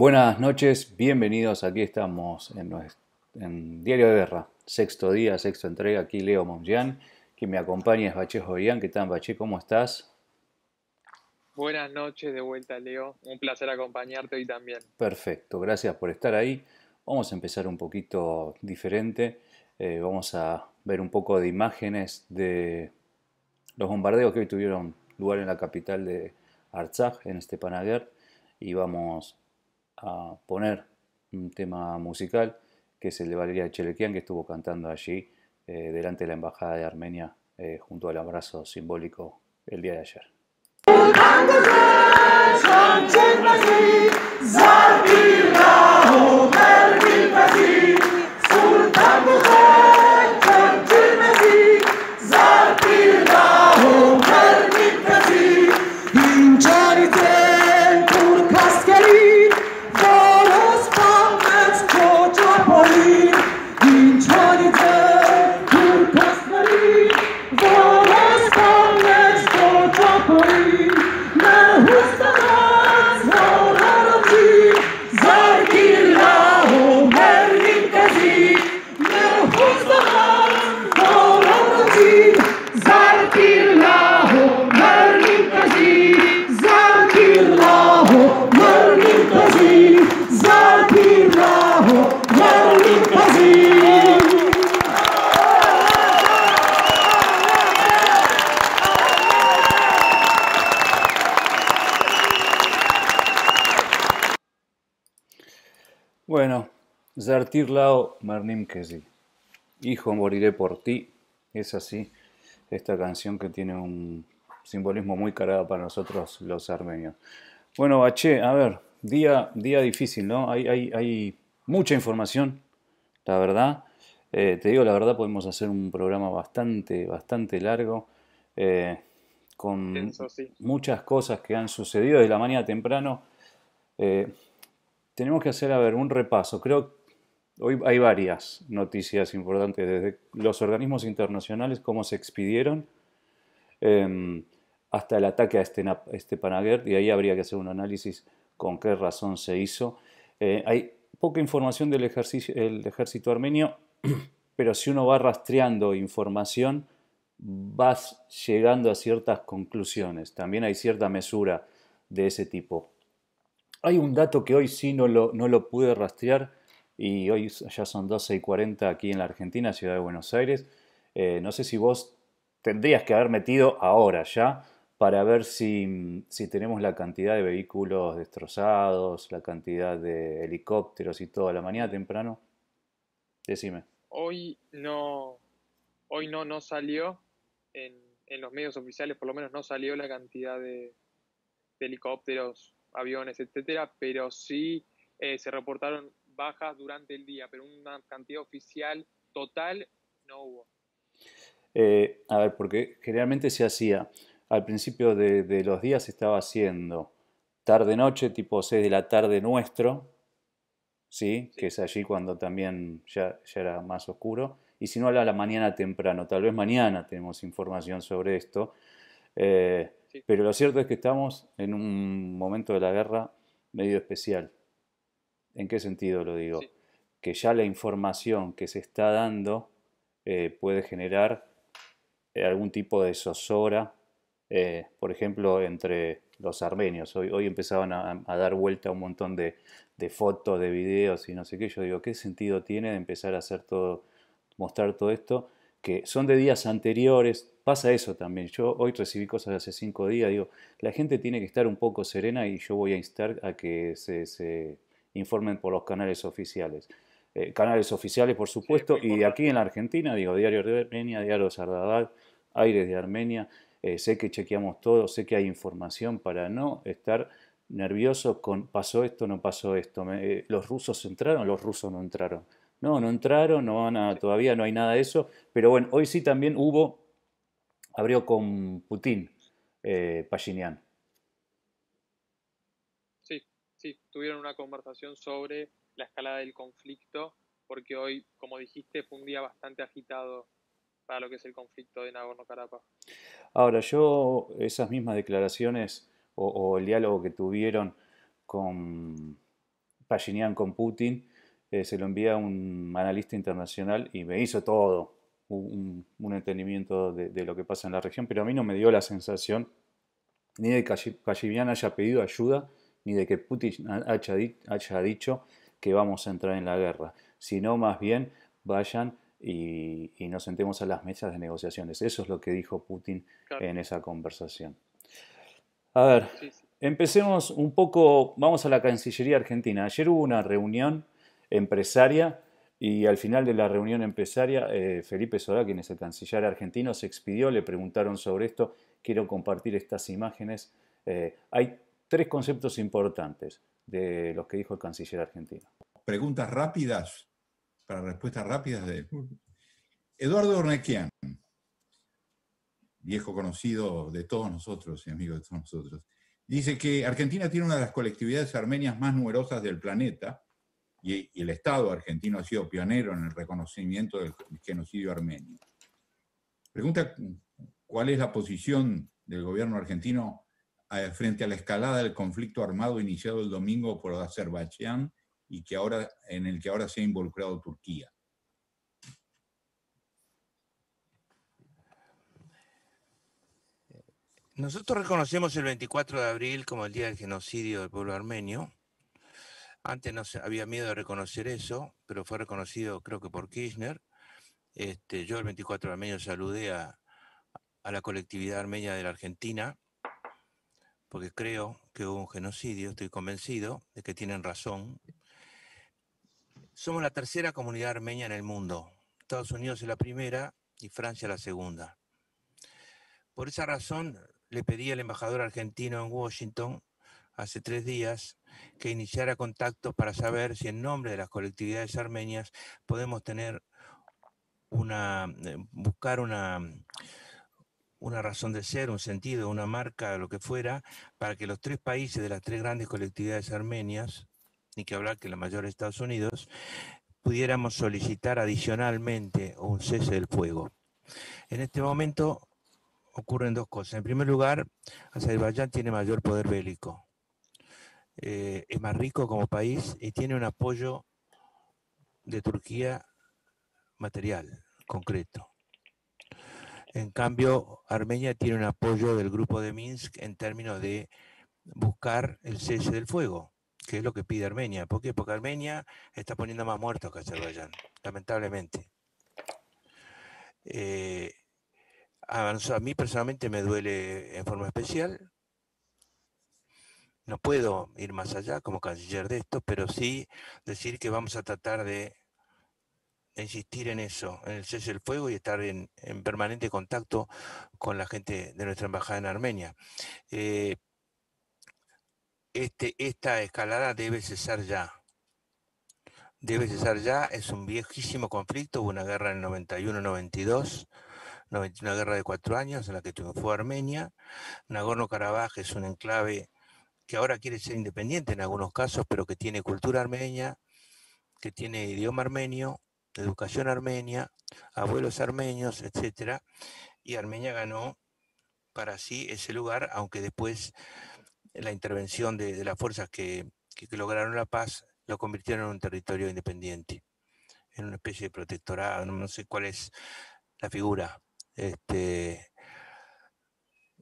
Buenas noches, bienvenidos. Aquí estamos en, Diario de Guerra, sexto día, sexta entrega. Aquí Leo Mongian, quien me acompaña es Bache Jovian. ¿Qué tal, Bache? ¿Cómo estás? Buenas noches de vuelta, Leo. Un placer acompañarte hoy también. Perfecto, gracias por estar ahí. Vamos a empezar un poquito diferente. Eh, vamos a ver un poco de imágenes de los bombardeos que hoy tuvieron lugar en la capital de Artsakh, en Stepanakert, y vamos a poner un tema musical, que es el de Valeria Chelequian, que estuvo cantando allí eh, delante de la Embajada de Armenia eh, junto al abrazo simbólico el día de ayer. Bueno, Zartirlao Kesi, Hijo, moriré por ti. Es así, esta canción que tiene un simbolismo muy cargado para nosotros los armenios. Bueno, Bache, a ver, día, día difícil, ¿no? Hay, hay, mucha información, la verdad. Eh, te digo, la verdad, podemos hacer un programa bastante, bastante largo, eh, con muchas cosas que han sucedido desde la mañana temprano. Eh, tenemos que hacer, a ver, un repaso. Creo que hoy hay varias noticias importantes desde los organismos internacionales, cómo se expidieron, em, hasta el ataque a este, este panaguer y ahí habría que hacer un análisis con qué razón se hizo. Eh, hay poca información del ejército armenio, pero si uno va rastreando información, vas llegando a ciertas conclusiones. También hay cierta mesura de ese tipo. Hay un dato que hoy sí no lo, no lo pude rastrear y hoy ya son 12 y 40 aquí en la Argentina, Ciudad de Buenos Aires. Eh, no sé si vos tendrías que haber metido ahora ya para ver si, tenemos la cantidad de vehículos destrozados, la cantidad de helicópteros y a la mañana temprano. Decime. Hoy no, hoy no, no salió en, los medios oficiales, por lo menos no salió la cantidad de helicópteros aviones, etcétera, pero sí eh, se reportaron bajas durante el día, pero una cantidad oficial total no hubo. Eh, a ver, porque generalmente se hacía, al principio de, los días se estaba haciendo tarde-noche, tipo 6 de la tarde nuestro, ¿sí? que es allí cuando también ya, era más oscuro, y si no a la mañana temprano, tal vez mañana tenemos información sobre esto. Eh, pero lo cierto es que estamos en un momento de la guerra medio especial. ¿En qué sentido lo digo? Que ya la información que se está dando eh, puede generar eh, algún tipo de zozobra, eh, por ejemplo, entre los armenios. Hoy, empezaban a, dar vuelta un montón de, fotos, de videos y no sé qué. Yo digo, ¿qué sentido tiene de empezar a hacer todo, mostrar todo esto? Que son de días anteriores, pasa eso también. Yo hoy recibí cosas de hace cinco días, digo, la gente tiene que estar un poco serena y yo voy a instar a que se, informen por los canales oficiales. Eh, canales oficiales, por supuesto, y aquí en la Argentina, digo, Diario de Armenia, Diario de Sardadal, Aires de Armenia, eh, sé que chequeamos todo, sé que hay información para no estar nervioso con pasó esto, no pasó esto, eh, los rusos entraron, los rusos no entraron. No, no entraron, no van a, todavía no hay nada de eso, pero bueno, hoy sí también hubo abrió con Putin, eh, Pashinyan. Sí, sí, tuvieron una conversación sobre la escalada del conflicto, porque hoy, como dijiste, fue un día bastante agitado para lo que es el conflicto de Nagorno-Karabaj. Ahora, yo esas mismas declaraciones o, el diálogo que tuvieron con Pashinyan, con Putin, eh, se lo envía a un analista internacional y me hizo todo un, entendimiento de, lo que pasa en la región, pero a mí no me dio la sensación ni de que Kashivian haya pedido ayuda, ni de que Putin haya, dicho que vamos a entrar en la guerra, sino más bien vayan y, nos sentemos a las mesas de negociaciones. Eso es lo que dijo Putin en esa conversación. A ver, empecemos un poco, vamos a la Cancillería Argentina. Ayer hubo una reunión empresaria y al final de la reunión empresaria, eh, Felipe Solá, quien es el canciller argentino, se expidió, le preguntaron sobre esto, quiero compartir estas imágenes. Eh, hay tres conceptos importantes de los que dijo el canciller argentino. Preguntas rápidas, para respuestas rápidas de Eduardo Ornequian, viejo conocido de todos nosotros y amigo de todos nosotros, dice que Argentina tiene una de las colectividades armenias más numerosas del planeta y, el Estado argentino ha sido pionero en el reconocimiento del genocidio armenio. Pregunta, ¿cuál es la posición del gobierno argentino eh, frente a la escalada del conflicto armado iniciado el domingo por Azerbaiyán y que ahora, en el que ahora se ha involucrado Turquía? Nosotros reconocemos el 24 de abril como el Día del Genocidio del Pueblo Armenio antes no había miedo de reconocer eso, pero fue reconocido creo que por Kirchner. Este, yo el 24 de mayo saludé a, a la colectividad armenia de la Argentina, porque creo que hubo un genocidio, estoy convencido de que tienen razón. Somos la tercera comunidad armenia en el mundo. Estados Unidos es la primera y Francia la segunda. Por esa razón le pedí al embajador argentino en Washington hace tres días que iniciara contactos para saber si en nombre de las colectividades armenias podemos tener una, eh, buscar una, mm, una razón de ser, un sentido, una marca, lo que fuera, para que los tres países de las tres grandes colectividades armenias, ni que hablar que la mayor es Estados Unidos, pudiéramos solicitar adicionalmente un cese del fuego. En este momento ocurren dos cosas. En primer lugar, Azerbaiyán tiene mayor poder bélico. Eh, es más rico como país y tiene un apoyo de Turquía material, concreto. En cambio, Armenia tiene un apoyo del grupo de Minsk en términos de buscar el cese del fuego, que es lo que pide Armenia. ¿Por qué? Porque Armenia está poniendo más muertos que Azerbaiyán, lamentablemente. Eh, a, a mí personalmente me duele en forma especial no puedo ir más allá como canciller de esto, pero sí decir que vamos a tratar de insistir en eso, en el cese del fuego y estar en, permanente contacto con la gente de nuestra embajada en Armenia. Eh, este, esta escalada debe cesar ya. Debe cesar ya, es un viejísimo conflicto, hubo una guerra en el 91-92, una guerra de cuatro años en la que triunfó Armenia. Nagorno-Karabaj es un enclave que ahora quiere ser independiente en algunos casos, pero que tiene cultura armenia, que tiene idioma armenio, educación armenia, abuelos armenios, etc. Y Armenia ganó para sí ese lugar, aunque después la intervención de, las fuerzas que, lograron la paz lo convirtieron en un territorio independiente, en una especie de protectorado, no sé cuál es la figura. Este,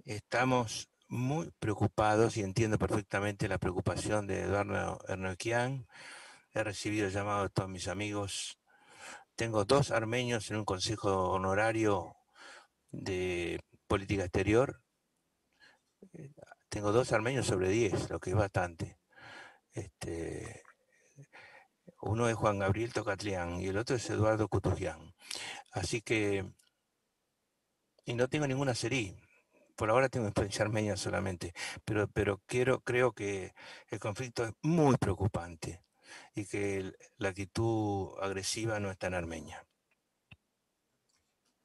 estamos muy preocupados y entiendo perfectamente la preocupación de Eduardo Ernoquian. He recibido llamados de todos mis amigos. Tengo dos armenios en un consejo honorario de política exterior. Tengo dos armenios sobre diez, lo que es bastante. Este, uno es Juan Gabriel Tocatlián y el otro es Eduardo Cutujian. Así que, y no tengo ninguna serie por ahora tengo experiencia armenia solamente, pero, pero quiero, creo que el conflicto es muy preocupante y que la actitud agresiva no es tan armenia.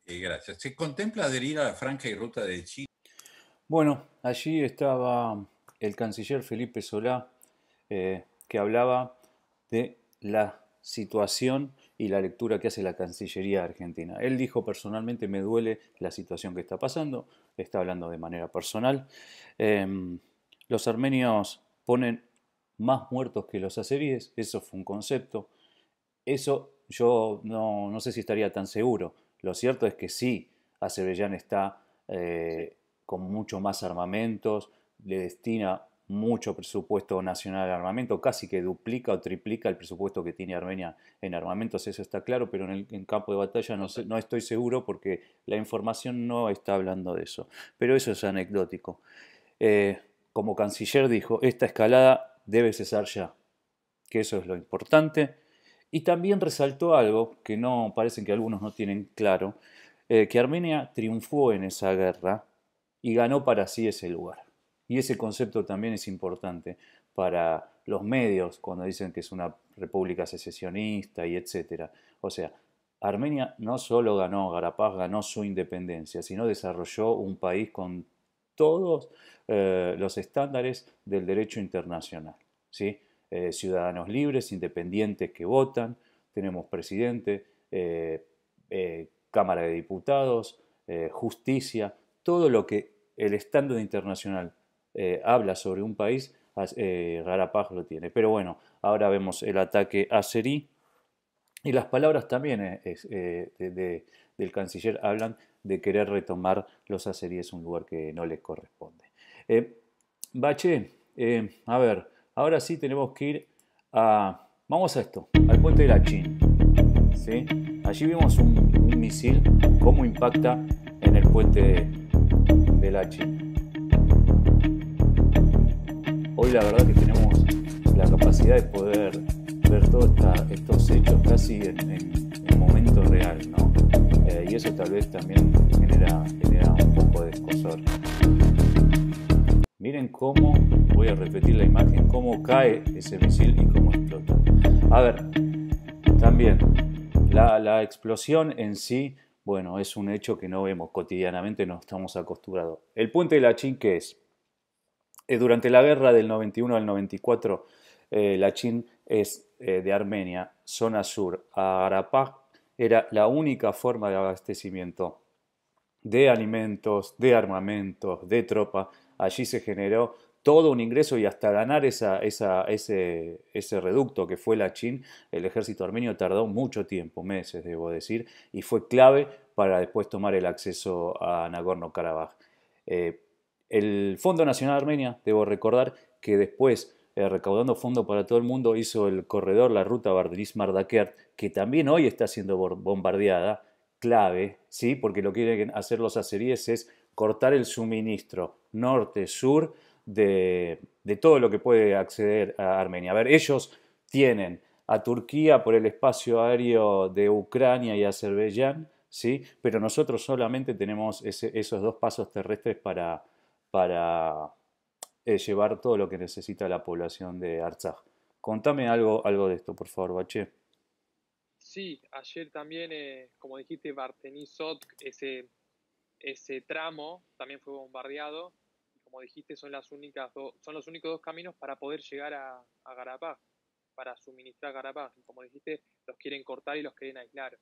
gracias. ¿Se contempla adherir a la franja y ruta de Chile? Bueno, allí estaba el canciller Felipe Solá, eh, que hablaba de la situación y la lectura que hace la Cancillería Argentina. Él dijo personalmente me duele la situación que está pasando, está hablando de manera personal. Em, los armenios ponen más muertos que los azeríes, eso fue un concepto. Eso yo no, sé si estaría tan seguro. Lo cierto es que sí, Azerbaiyán está eh, con mucho más armamentos, le destina mucho presupuesto nacional de armamento, casi que duplica o triplica el presupuesto que tiene Armenia en armamentos, eso está claro, pero en el campo de batalla no, no estoy seguro porque la información no está hablando de eso. Pero eso es anecdótico. Eh, como canciller dijo, esta escalada debe cesar ya, que eso es lo importante. Y también resaltó algo que no parecen que algunos no tienen claro, eh, que Armenia triunfó en esa guerra y ganó para sí ese lugar. Y ese concepto también es importante para los medios cuando dicen que es una república secesionista y etcétera. O sea, Armenia no solo ganó, Garapaz ganó su independencia, sino desarrolló un país con todos eh, los estándares del derecho internacional. ¿sí? Eh, ciudadanos libres, independientes que votan, tenemos presidente, eh, Cámara de Diputados, justicia, todo lo que el estándar internacional eh, habla sobre un país, eh, lo tiene. Pero bueno, ahora vemos el ataque azerí y las palabras también eh, eh, del canciller hablan de querer retomar los azeríes un lugar que no les corresponde. Bache, a ver, ahora sí tenemos que ir a... Vamos a esto, al puente de la ¿sí? Allí vimos un, misil, cómo impacta en el puente de, de la verdad que tenemos la capacidad de poder ver todos estos hechos casi en, en, momento real, ¿no? Eh, y eso tal vez también genera, un poco de escosor. Miren cómo, voy a repetir la imagen, cómo cae ese misil y cómo explota. A ver, también, la, la explosión en sí, bueno, es un hecho que no vemos cotidianamente, no estamos acostumbrados. El puente de la Chin, que es? Eh, durante la guerra del 91 al 94, eh, la Chin es eh, de Armenia, zona sur. Arapaj era la única forma de abastecimiento de alimentos, de armamentos, de tropa. Allí se generó todo un ingreso y hasta ganar esa, ese, ese, reducto que fue la Chin, el ejército armenio tardó mucho tiempo, meses debo decir, y fue clave para después tomar el acceso a Nagorno-Karabaj. El Fondo Nacional Armenia, debo recordar que después, eh, recaudando fondo para todo el mundo, hizo el corredor, la ruta Barderis-Mardakert, que también hoy está siendo bombardeada, clave, ¿sí? porque lo que quieren hacer los azeríes es cortar el suministro norte-sur de, todo lo que puede acceder a Armenia. A ver, ellos tienen a Turquía por el espacio aéreo de Ucrania y Azerbaiyán, ¿sí? pero nosotros solamente tenemos esos dos pasos terrestres para, para eh, llevar todo lo que necesita la población de Artsaj. Contame algo, algo de esto, por favor, Bache. Sí, ayer también, eh, como dijiste, Bartenizot, ese, ese tramo también fue bombardeado. Como dijiste, son, las únicas son los únicos dos caminos para poder llegar a, a para suministrar Garapaz. Como dijiste, los quieren cortar y los quieren aislar.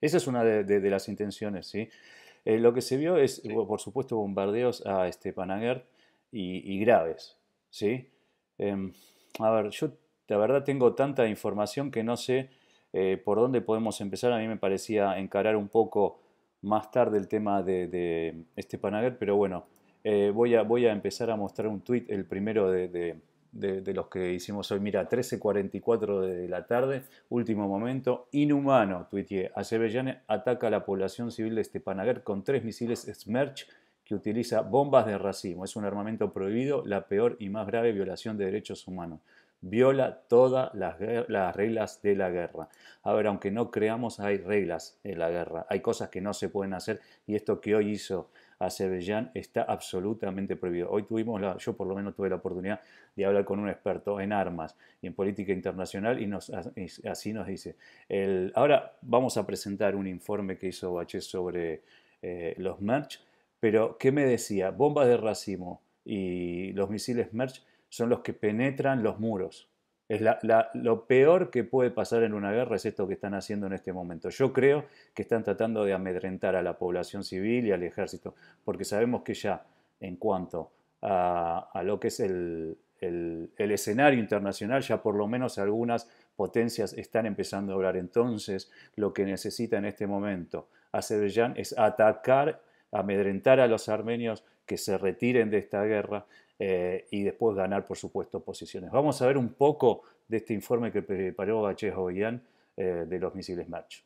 Esa es una de las intenciones, ¿sí? Eh, lo que se vio es, por supuesto, bombardeos a este y, graves. ¿sí? Em, a ver, yo la verdad tengo tanta información que no sé eh, por dónde podemos empezar. A mí me parecía encarar un poco más tarde el tema de, de este pero bueno, eh, voy, a, voy a empezar a mostrar un tuit, el primero de de, los que hicimos hoy. Mira, 13.44 de la tarde, último momento, inhumano, tuiteé. Azerbaiyán ataca a la población civil de Stepanagar con tres misiles Smerch que utiliza bombas de racimo. Es un armamento prohibido, la peor y más grave violación de derechos humanos viola todas las, reglas de la guerra. A ver, aunque no creamos, hay reglas en la guerra, hay cosas que no se pueden hacer y esto que hoy hizo Azerbaiyán está absolutamente prohibido. Hoy tuvimos, la, yo por lo menos tuve la oportunidad de hablar con un experto en armas y en política internacional y, así nos dice. ahora vamos a presentar un informe que hizo Bache sobre eh, los Merch, pero ¿qué me decía? Bombas de racimo y los misiles Merch son los que penetran los muros. Es lo peor que puede pasar en una guerra es esto que están haciendo en este momento. Yo creo que están tratando de amedrentar a la población civil y al ejército, porque sabemos que ya en cuanto a, lo que es el, el, escenario internacional, ya por lo menos algunas potencias están empezando a hablar. Entonces, lo que necesita en este momento Azerbaiyán es atacar, amedrentar a los armenios que se retiren de esta guerra eh, y después ganar, por supuesto, posiciones. Vamos a ver un poco de este informe que preparó Bachejo Goyán eh, de los misiles March.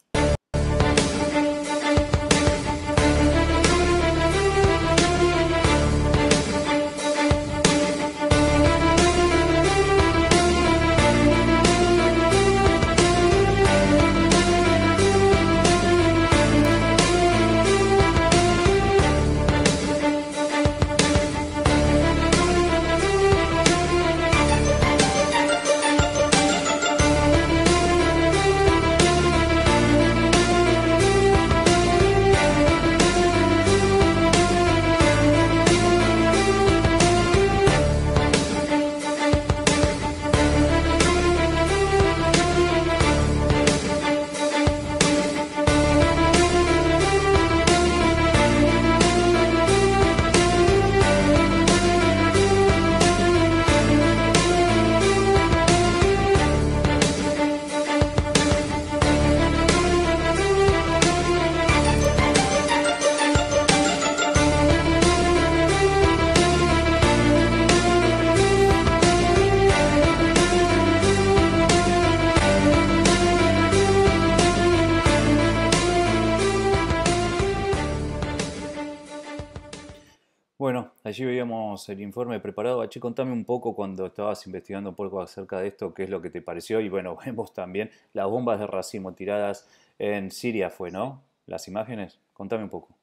el informe preparado. Bachi, contame un poco cuando estabas investigando un poco acerca de esto, qué es lo que te pareció. Y bueno, vemos también las bombas de racimo tiradas en Siria, ¿fue, no? Las imágenes, contame un poco.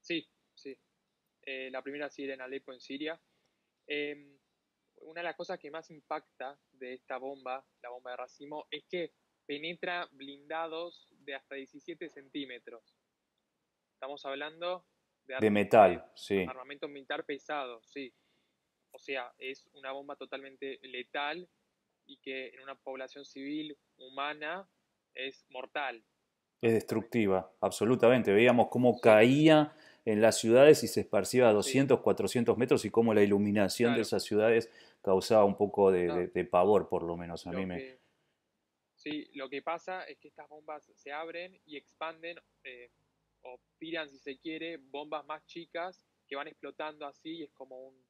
Sí, sí. Eh, la primera sirena era en Alepo, en Siria. Em, una de las cosas que más impacta de esta bomba, la bomba de racimo, es que penetra blindados de hasta 17 centímetros. Estamos hablando de, metal, sí. armamento militar pesado, sí. O sea, es una bomba totalmente letal y que en una población civil humana es mortal. Es destructiva, absolutamente. Veíamos cómo caía en las ciudades y se esparcía a 200, 400 metros y cómo la iluminación de esas ciudades causaba un poco de, pavor, por lo menos a mí Sí, lo que pasa es que estas bombas se abren y expanden eh, o tiran, si se quiere, bombas más chicas que van explotando así y es como un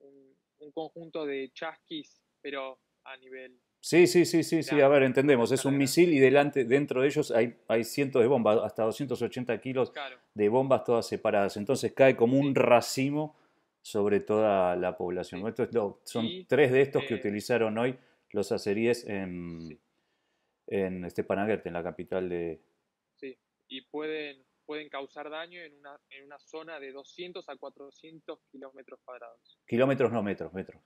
un, conjunto de chasquis, pero a nivel Sí, sí, sí, sí, sí, a ver, entendemos, es un misil y delante, dentro de ellos hay, hay cientos de bombas, hasta 280 kilos de bombas todas separadas, entonces cae como un racimo sobre toda la población. Esto son tres de estos que eh, utilizaron hoy los aceríes en, en este, Panaguerte, en la capital de... Sí, y pueden pueden causar daño en una, en una zona de 200 a 400 kilómetros cuadrados. Kilómetros, no metros, metros.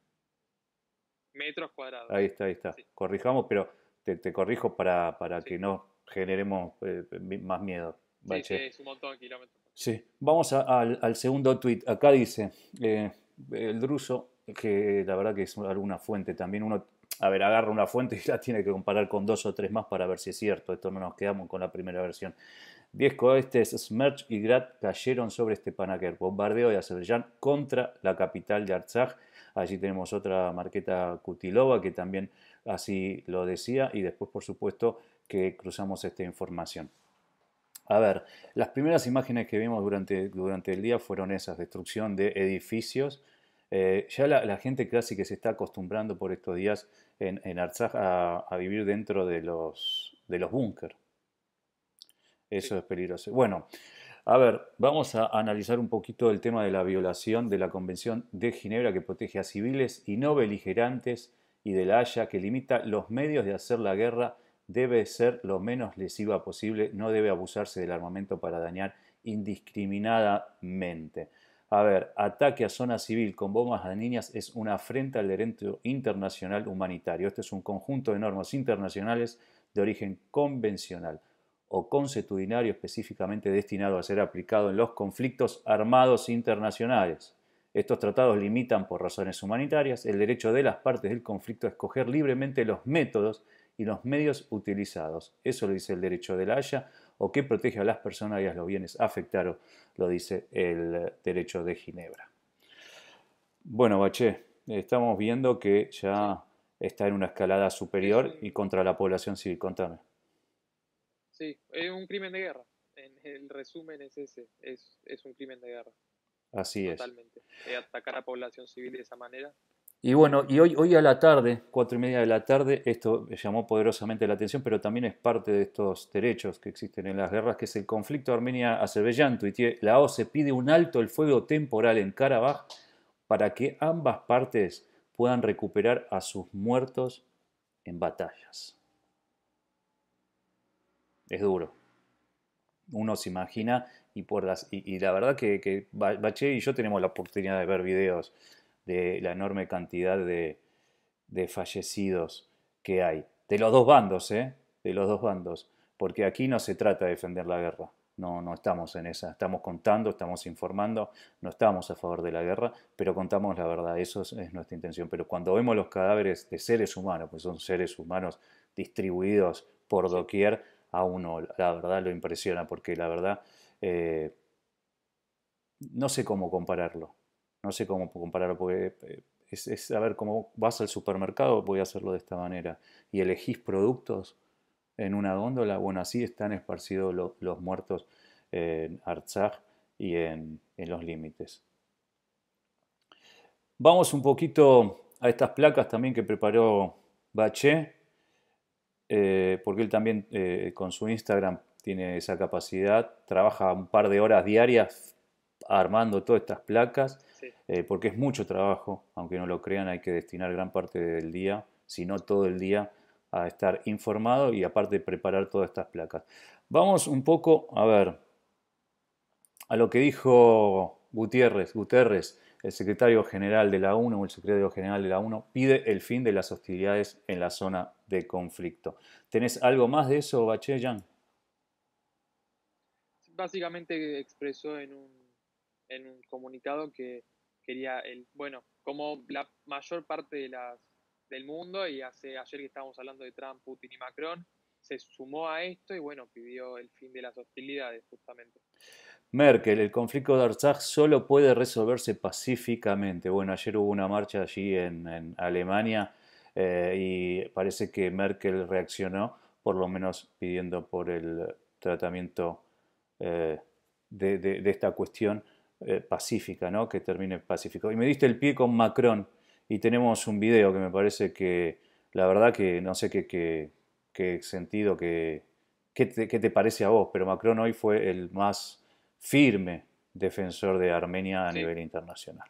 Metros cuadrados. Ahí está, ahí está. Corrijamos, pero te, corrijo para, para que no generemos eh, más miedo. Sí, es un montón de kilómetros. Sí, vamos al, segundo tweet. Acá dice eh, el druso, que la verdad que es alguna fuente también. Uno, a ver, agarra una fuente y la tiene que comparar con dos o tres más para ver si es cierto. Esto no nos quedamos con la primera versión. Diez cohetes Smerch y Grad cayeron sobre Stepanakert. Bombardeo de Azerbaiyán contra la capital de Artsaj. Allí tenemos otra marqueta Kutilova que también así lo decía. Y después, por supuesto, que cruzamos esta información. A ver, las primeras imágenes que vimos durante, durante el día fueron esas, destrucción de edificios. Eh, ya la, gente casi que se está acostumbrando por estos días en, en a, vivir dentro de los, de los eso es peligroso. Bueno, a ver, vamos a analizar un poquito el tema de la violación de la Convención de Ginebra que protege a civiles y no beligerantes y de la Haya que limita los medios de hacer la guerra debe ser lo menos lesiva posible, no debe abusarse del armamento para dañar indiscriminadamente. A ver, ataque a zona civil con bombas niñas es una afrenta al derecho internacional humanitario. Este es un conjunto de normas internacionales de origen convencional o consuetudinario específicamente destinado a ser aplicado en los conflictos armados internacionales. Estos tratados limitan por razones humanitarias el derecho de las partes del conflicto a escoger libremente los métodos y los medios utilizados. Eso lo dice el derecho de la Haya o que protege a las personas y a los bienes afectados, lo dice el derecho de Ginebra. Bueno, Bache, estamos viendo que ya está en una escalada superior y contra la población civil. Contame. Sí, es un crimen de guerra. En el resumen es ese, es, un crimen de guerra. Así es. Totalmente. Eh, atacar a población civil de esa manera. Y bueno, y hoy, hoy a la tarde, cuatro y media de la tarde, esto llamó poderosamente la atención, pero también es parte de estos derechos que existen en las guerras, que es el conflicto Armenia-Azerbaiyán. La OCE pide un alto el fuego temporal en Karabaj para que ambas partes puedan recuperar a sus muertos en batallas es duro. Uno se imagina y y, la verdad que, Baché y yo tenemos la oportunidad de ver videos de la enorme cantidad de, fallecidos que hay. De los dos bandos, ¿eh? De los dos bandos. Porque aquí no se trata de defender la guerra. No, no estamos en esa. Estamos contando, estamos informando, no estamos a favor de la guerra, pero contamos la verdad. Eso es, es nuestra intención. Pero cuando vemos los cadáveres de seres humanos, pues son seres humanos distribuidos por doquier, a uno, la verdad, lo impresiona, porque la verdad, eh, no sé cómo compararlo, no sé cómo compararlo, porque eh, es, saber a ver cómo vas al supermercado, voy a hacerlo de esta manera, y elegís productos en una góndola, bueno, así están esparcidos los muertos en Artsakh y en, los límites. Vamos un poquito a estas placas también que preparó Bache eh, porque él también eh, con su Instagram tiene esa capacidad, trabaja un par de horas diarias armando todas estas placas, eh, porque es mucho trabajo, aunque no lo crean, hay que destinar gran parte del día, si no todo el día, a estar informado y aparte preparar todas estas placas. Vamos un poco a ver a lo que dijo Gutiérrez, Gutiérrez el secretario general de la ONU el secretario general de la ONU pide el fin de las hostilidades en la zona de conflicto. ¿Tenés algo más de eso, Jan? Básicamente expresó en un, comunicado que quería, el, bueno, como la mayor parte de las, del mundo, y hace ayer que estábamos hablando de Trump, Putin y Macron, se sumó a esto y bueno, pidió el fin de las hostilidades justamente. Merkel, el conflicto de Arzaj solo puede resolverse pacíficamente. Bueno, ayer hubo una marcha allí en, Alemania eh, y parece que Merkel reaccionó, por lo menos pidiendo por el tratamiento eh, de, esta cuestión eh, pacífica, ¿no? que termine pacífico. Y me diste el pie con Macron y tenemos un video que me parece que, la verdad que no sé qué, sentido, qué te parece a vos, pero Macron hoy fue el más firme defensor de Armenia a nivel internacional.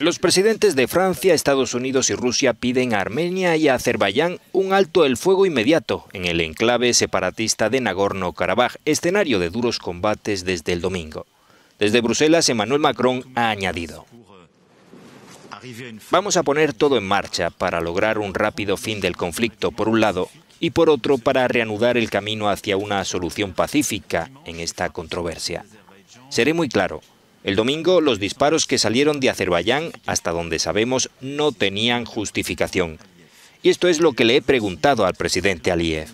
Los presidentes de Francia, Estados Unidos y Rusia piden a Armenia y a Azerbaiyán un alto el fuego inmediato en el enclave separatista de Nagorno-Karabaj, escenario de duros combates desde el domingo. Desde Bruselas, Emmanuel Macron ha añadido. Vamos a poner todo en marcha para lograr un rápido fin del conflicto, por un lado, y por otro para reanudar el camino hacia una solución pacífica en esta controversia. Seré muy claro, el domingo los disparos que salieron de Azerbaiyán, hasta donde sabemos, no tenían justificación. Y esto es lo que le he preguntado al presidente Aliyev.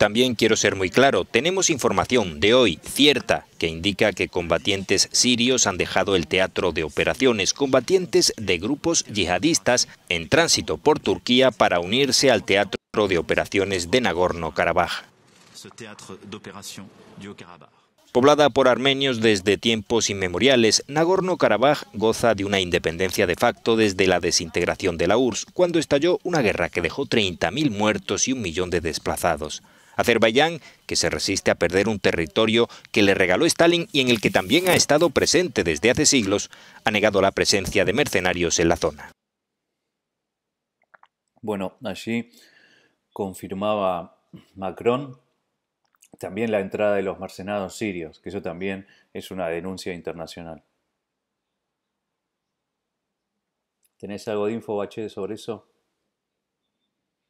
También quiero ser muy claro, tenemos información de hoy cierta que indica que combatientes sirios han dejado el teatro de operaciones, combatientes de grupos yihadistas en tránsito por Turquía para unirse al teatro de operaciones de Nagorno-Karabaj. Poblada por armenios desde tiempos inmemoriales, Nagorno-Karabaj goza de una independencia de facto desde la desintegración de la URSS, cuando estalló una guerra que dejó 30.000 muertos y un millón de desplazados. Azerbaiyán, que se resiste a perder un territorio que le regaló Stalin y en el que también ha estado presente desde hace siglos, ha negado la presencia de mercenarios en la zona. Bueno, allí confirmaba Macron también la entrada de los mercenarios sirios, que eso también es una denuncia internacional. ¿Tenés algo de info, Bache, sobre eso?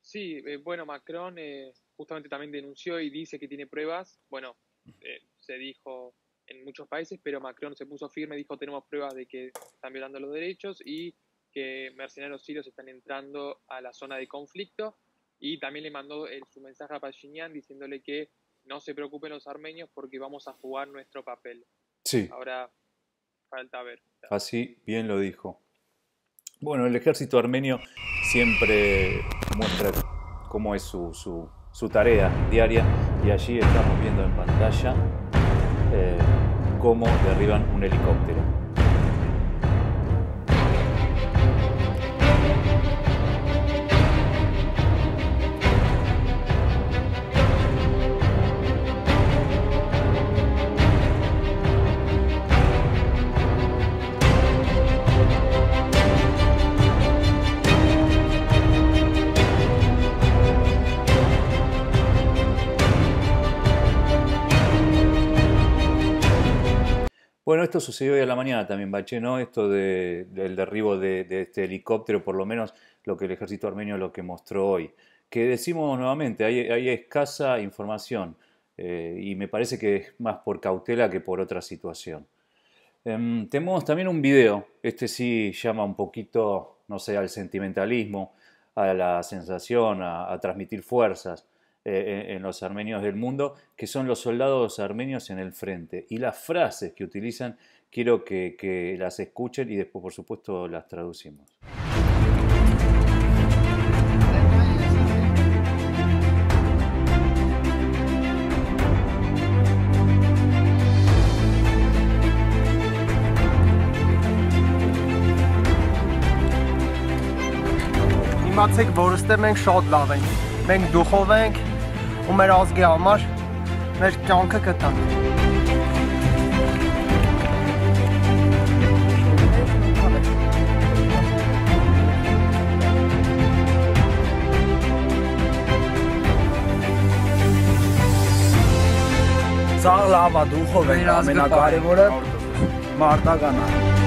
Sí, eh, bueno, Macron es... Eh, justamente también denunció y dice que tiene pruebas. Bueno, eh, se dijo en muchos países, pero Macron se puso firme, dijo tenemos pruebas de que están violando los derechos y que mercenarios sirios están entrando a la zona de conflicto. Y también le mandó su mensaje a Pashinyan diciéndole que no se preocupen los armenios porque vamos a jugar nuestro papel. Sí. Ahora falta ver. Así bien lo dijo. Bueno, el ejército armenio siempre muestra cómo es su su tarea diaria y allí estamos viendo en pantalla eh, cómo derriban un helicóptero. Bueno, esto sucedió hoy a la mañana también, Bache, ¿no? Esto de, del derribo de, este helicóptero, por lo menos lo que el ejército armenio lo que mostró hoy. Que decimos nuevamente, hay, escasa información eh, y me parece que es más por cautela que por otra situación. Em, tenemos también un video, este sí llama un poquito, no sé, al sentimentalismo, a la sensación, a transmitir fuerzas. Eh, en los armenios del mundo, que son los soldados armenios en el frente. Y las frases que utilizan, quiero que, las escuchen y después, por supuesto, las traducimos. ու մեր ազգի համար մեր կյանքը կտան։ Սաղ լավա դուխով է ամենակարևորը մարդականա։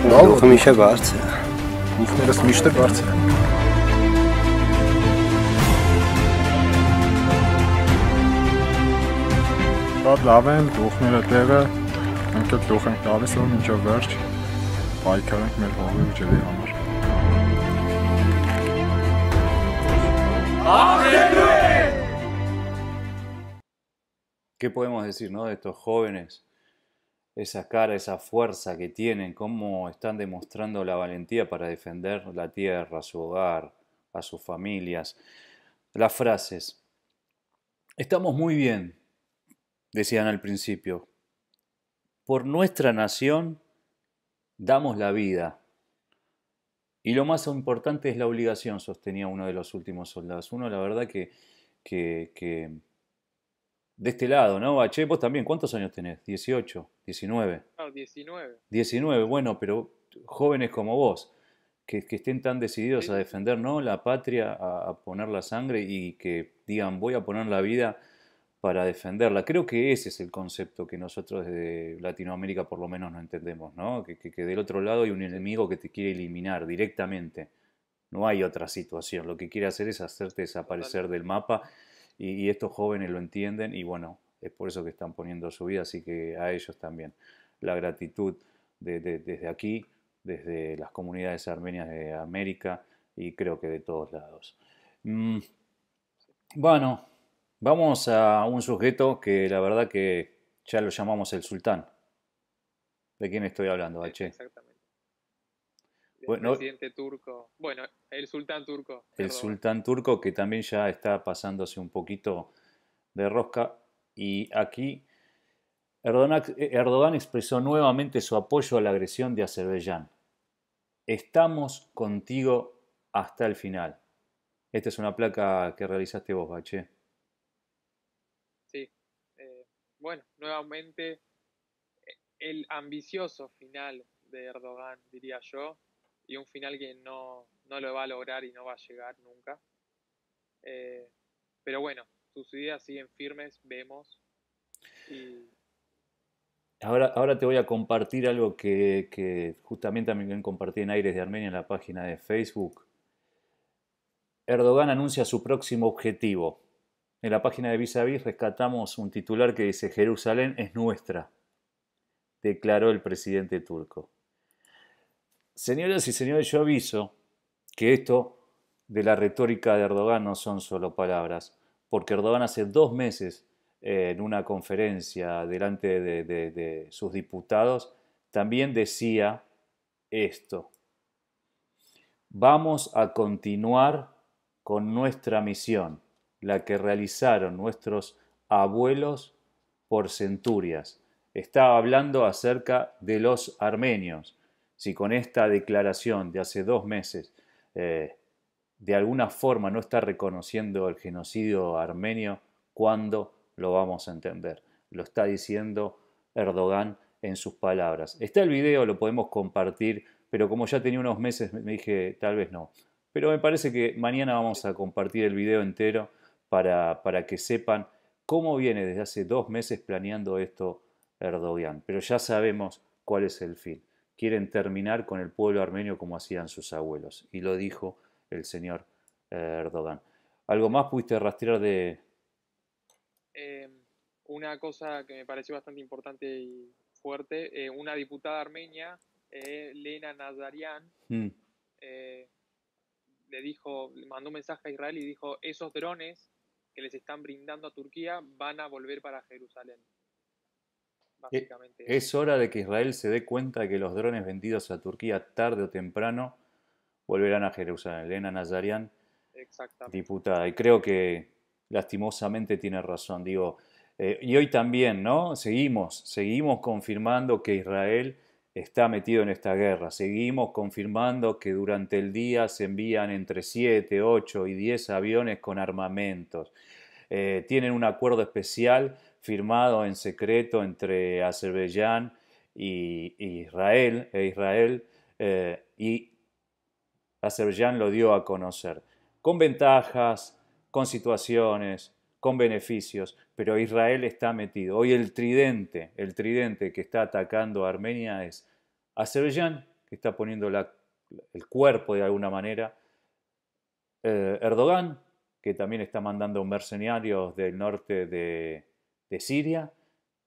Գլխը միշտ բարձ է։ Ինքներս միշտ բարձ է։ Շատ լավ են գլխները տեղը։ Մենք էլ գլխ ենք տալիս ու մինչև վերջ պայքար ենք մեր հողի ու ջրի համար։ ¿Qué podemos decir, no? De estos jóvenes esa cara, esa fuerza que tienen, cómo están demostrando la valentía para defender la tierra, su hogar, a sus familias. Las frases. Estamos muy bien, decían al principio. Por nuestra nación damos la vida. Y lo más importante es la obligación, sostenía uno de los últimos soldados. Uno, la verdad, que, que, de este lado, ¿no? Che, vos también, ¿cuántos años tenés? 18. 19. 19. 19, bueno, pero jóvenes como vos, que, estén tan decididos a defender ¿no? la patria, a, poner la sangre y que digan voy a poner la vida para defenderla. Creo que ese es el concepto que nosotros de Latinoamérica por lo menos no entendemos, ¿no? Que, del otro lado hay un enemigo que te quiere eliminar directamente. No hay otra situación. Lo que quiere hacer es hacerte desaparecer del mapa y estos jóvenes lo entienden y bueno, es por eso que están poniendo su vida, así que a ellos también la gratitud desde aquí, desde las comunidades armenias de América y creo que de todos lados. Mm, bueno, vamos a un sujeto que la verdad que ya lo llamamos el sultán. ¿De quién estoy hablando, H? Exactamente. El bueno, presidente turco. Bueno, el sultán turco. El sultán turco que también ya está pasándose un poquito de rosca y aquí eh, Erdogan, expresó nuevamente su apoyo a la agresión de Azerbaiyán. Estamos contigo hasta el final. Esta es una placa que realizaste vos, Bache. Sí. Eh, bueno, nuevamente eh, el ambicioso final de Erdogan, diría yo, y un final que no, lo va a lograr y no va a llegar nunca. pero bueno, sus ideas siguen firmes, vemos. Ahora, ahora te voy a compartir algo que, justamente también compartí en Aires de Armenia en la página de Facebook. Erdogan anuncia su próximo objetivo. En la página de Vis a Vis rescatamos un titular que dice Jerusalén es nuestra, declaró el presidente turco. Señoras y señores, yo aviso que esto de la retórica de Erdogan no son solo palabras porque Erdogan hace dos meses eh, en una conferencia delante de, sus diputados también decía esto. Vamos a continuar con nuestra misión, la que realizaron nuestros abuelos por centurias. Estaba hablando acerca de los armenios. Si con esta declaración de hace dos meses eh, de alguna forma no está reconociendo el genocidio armenio, ¿cuándo lo vamos a entender? Lo está diciendo Erdogan en sus palabras. Está el video, lo podemos compartir, pero como ya tenía unos meses me dije, tal vez no. Pero me parece que mañana vamos a compartir el video entero para, para que sepan cómo viene desde hace dos meses planeando esto Erdogan. Pero ya sabemos cuál es el fin. Quieren terminar con el pueblo armenio como hacían sus abuelos. Y lo dijo el señor eh, Erdogan. ¿Algo más pudiste rastrear de...? Eh, una cosa que me pareció bastante importante y fuerte, eh, una diputada armenia, Lena Nazarian, mm. le dijo, le mandó un mensaje a Israel y dijo, esos drones que les están brindando a Turquía van a volver para Jerusalén. E, es hora de que Israel se dé cuenta de que los drones vendidos a Turquía tarde o temprano volverán a Jerusalén. Elena Nazarian, diputada. Y creo que lastimosamente tiene razón. Digo, eh, y hoy también, ¿no? Seguimos, seguimos confirmando que Israel está metido en esta guerra. Seguimos confirmando que durante el día se envían entre 7, 8 y 10 aviones con armamentos. Eh, tienen un acuerdo especial firmado en secreto entre Azerbaiyán y, Israel. E Israel eh, Azerbaiyán lo dio a conocer, con ventajas, con situaciones, con beneficios, pero Israel está metido. Hoy el tridente, el tridente que está atacando a Armenia es Azerbaiyán, que está poniendo el cuerpo de alguna manera, eh, Erdogan, que también está mandando mercenarios del norte de, de, Siria,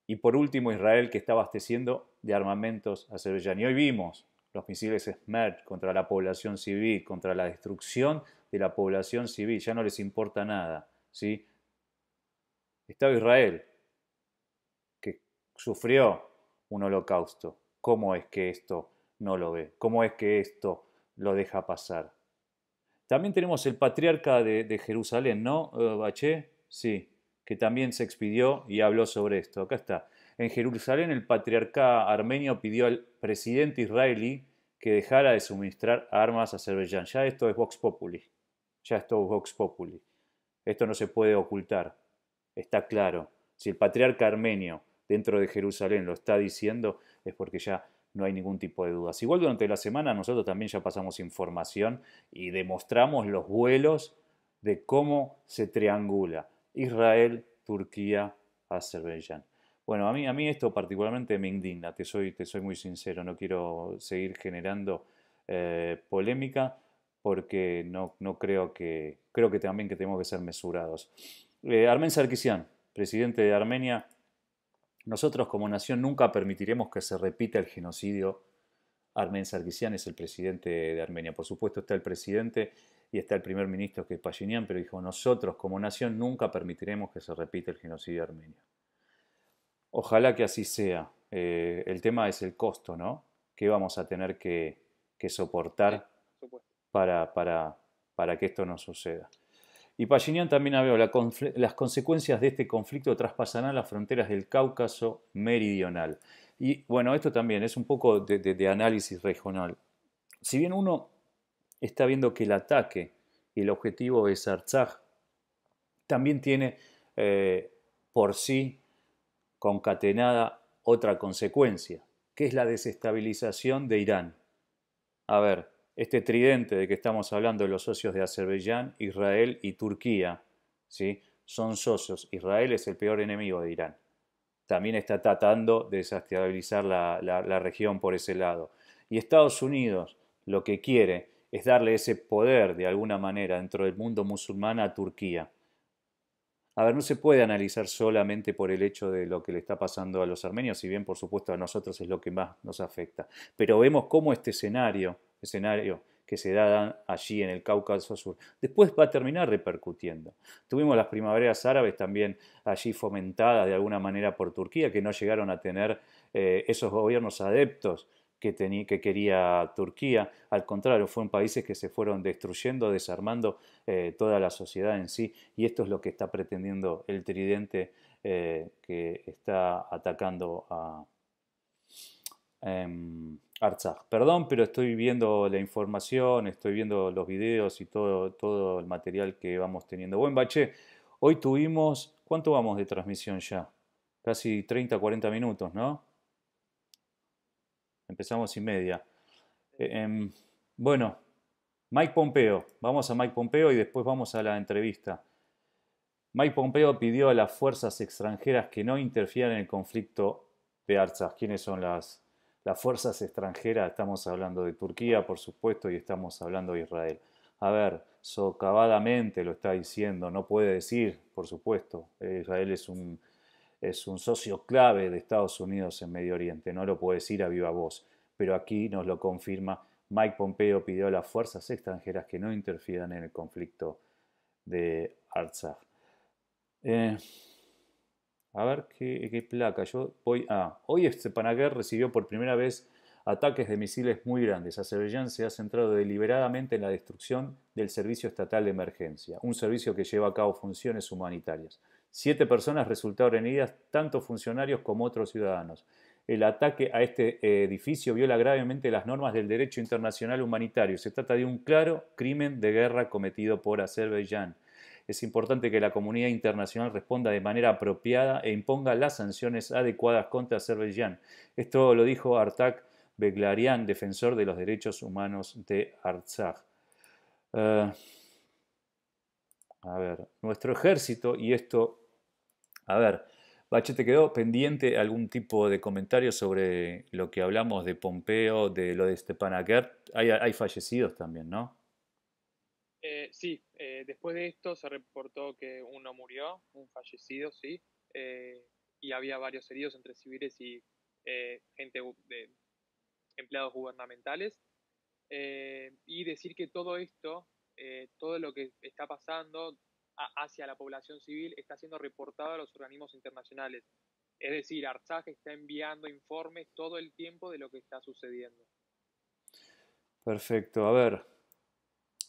y por último Israel, que está abasteciendo de armamentos a Azerbaiyán. Y hoy vimos los misiles Smert contra la población civil, contra la destrucción de la población civil, ya no les importa nada. ¿sí? Estado Israel, que sufrió un holocausto, ¿cómo es que esto no lo ve? ¿Cómo es que esto lo deja pasar? También tenemos el patriarca de, de Jerusalén, ¿no, eh, Baché? Sí, que también se expidió y habló sobre esto. Acá está. En Jerusalén el patriarca armenio pidió al presidente israelí que dejara de suministrar armas a Azerbaiyán. Ya esto es Vox Populi. Ya esto es Vox Populi. Esto no se puede ocultar. Está claro. Si el patriarca armenio dentro de Jerusalén lo está diciendo, es porque ya no hay ningún tipo de dudas. Igual durante la semana nosotros también ya pasamos información y demostramos los vuelos de cómo se triangula Israel, Turquía, Azerbaiyán. Bueno, a mí, a mí esto particularmente me indigna, te soy, te soy muy sincero, no quiero seguir generando eh, polémica porque no, no, creo que, creo que también que tenemos que ser mesurados. Eh, Armen Sarkisian, presidente de Armenia, nosotros como nación nunca permitiremos que se repita el genocidio. Armen Sarkisian es el presidente de Armenia. Por supuesto está el presidente y está el primer ministro que es Pashinyan, pero dijo, nosotros como nación nunca permitiremos que se repita el genocidio armenio. Ojalá que así sea. Eh, el tema es el costo, ¿no? ¿Qué vamos a tener que, soportar para, que esto no suceda. Y Pachinian también habló, las consecuencias de este conflicto traspasarán las fronteras del Cáucaso meridional. Y bueno, esto también es un poco de, análisis regional. Si bien uno está viendo que el ataque y el objetivo es Artsaj, también tiene eh, por sí concatenada otra consecuencia, que es la desestabilización de Irán. A ver, este tridente de que estamos hablando de los socios de Azerbaiyán, Israel y Turquía, ¿sí? son socios. Israel es el peor enemigo de Irán. También está tratando de desestabilizar la región por ese lado. Y Estados Unidos lo que quiere es darle ese poder de alguna manera dentro del mundo musulmán a Turquía. A ver, no se puede analizar solamente por el hecho de lo que le está pasando a los armenios, si bien por supuesto a nosotros es lo que más nos afecta. Pero vemos cómo este escenario, escenario que se da allí en el Cáucaso Sur, después va a terminar repercutiendo. Tuvimos las primaveras árabes también allí fomentadas de alguna manera por Turquía, que no llegaron a tener eh, esos gobiernos adeptos que, tenía, que quería Turquía. Al contrario, fueron países que se fueron destruyendo, desarmando eh, toda la sociedad en sí. Y esto es lo que está pretendiendo el tridente eh, que está atacando a eh, Artsakh. Perdón, pero estoy viendo la información, estoy viendo los videos y todo, todo el material que vamos teniendo. Buen bache, hoy tuvimos, ¿cuánto vamos de transmisión ya? Casi 30, 40 minutos, ¿no? empezamos y media. Eh, em, bueno, Mike Pompeo, vamos a Mike Pompeo y después vamos a la entrevista. Mike Pompeo pidió a las fuerzas extranjeras que no interfieran en el conflicto de Arzas. ¿Quiénes son las, las fuerzas extranjeras? Estamos hablando de Turquía, por supuesto, y estamos hablando de Israel. A ver, socavadamente lo está diciendo, no puede decir, por supuesto. Eh, Israel es un, es un socio clave de Estados Unidos en Medio Oriente, no lo puedo decir a viva voz, pero aquí nos lo confirma. Mike Pompeo pidió a las fuerzas extranjeras que no interfieran en el conflicto de Artsakh. Eh, a ver qué, placa. Yo voy a. Ah, hoy este recibió por primera vez ataques de misiles muy grandes. Azerbaiyán se ha centrado deliberadamente en la destrucción del Servicio Estatal de Emergencia, un servicio que lleva a cabo funciones humanitarias. Siete personas resultaron heridas, tanto funcionarios como otros ciudadanos. El ataque a este eh, edificio viola gravemente las normas del derecho internacional humanitario. Se trata de un claro crimen de guerra cometido por Azerbaiyán. Es importante que la comunidad internacional responda de manera apropiada e imponga las sanciones adecuadas contra Azerbaiyán. Esto lo dijo Artak Beglarian, defensor de los derechos humanos de Artsakh. Eh, a ver, nuestro ejército, y esto a ver, Bache, ¿te quedó pendiente algún tipo de comentario sobre lo que hablamos de Pompeo, de lo de Stepanakert? Hay, hay fallecidos también, ¿no? Eh, sí, eh, después de esto se reportó que uno murió, un fallecido, sí, eh, y había varios heridos entre civiles y gente de empleados gubernamentales. y decir que todo esto, todo lo que está pasando, hacia la población civil está siendo reportado a los organismos internacionales. Es decir, Artsaj está enviando informes todo el tiempo de lo que está sucediendo. Perfecto. A ver,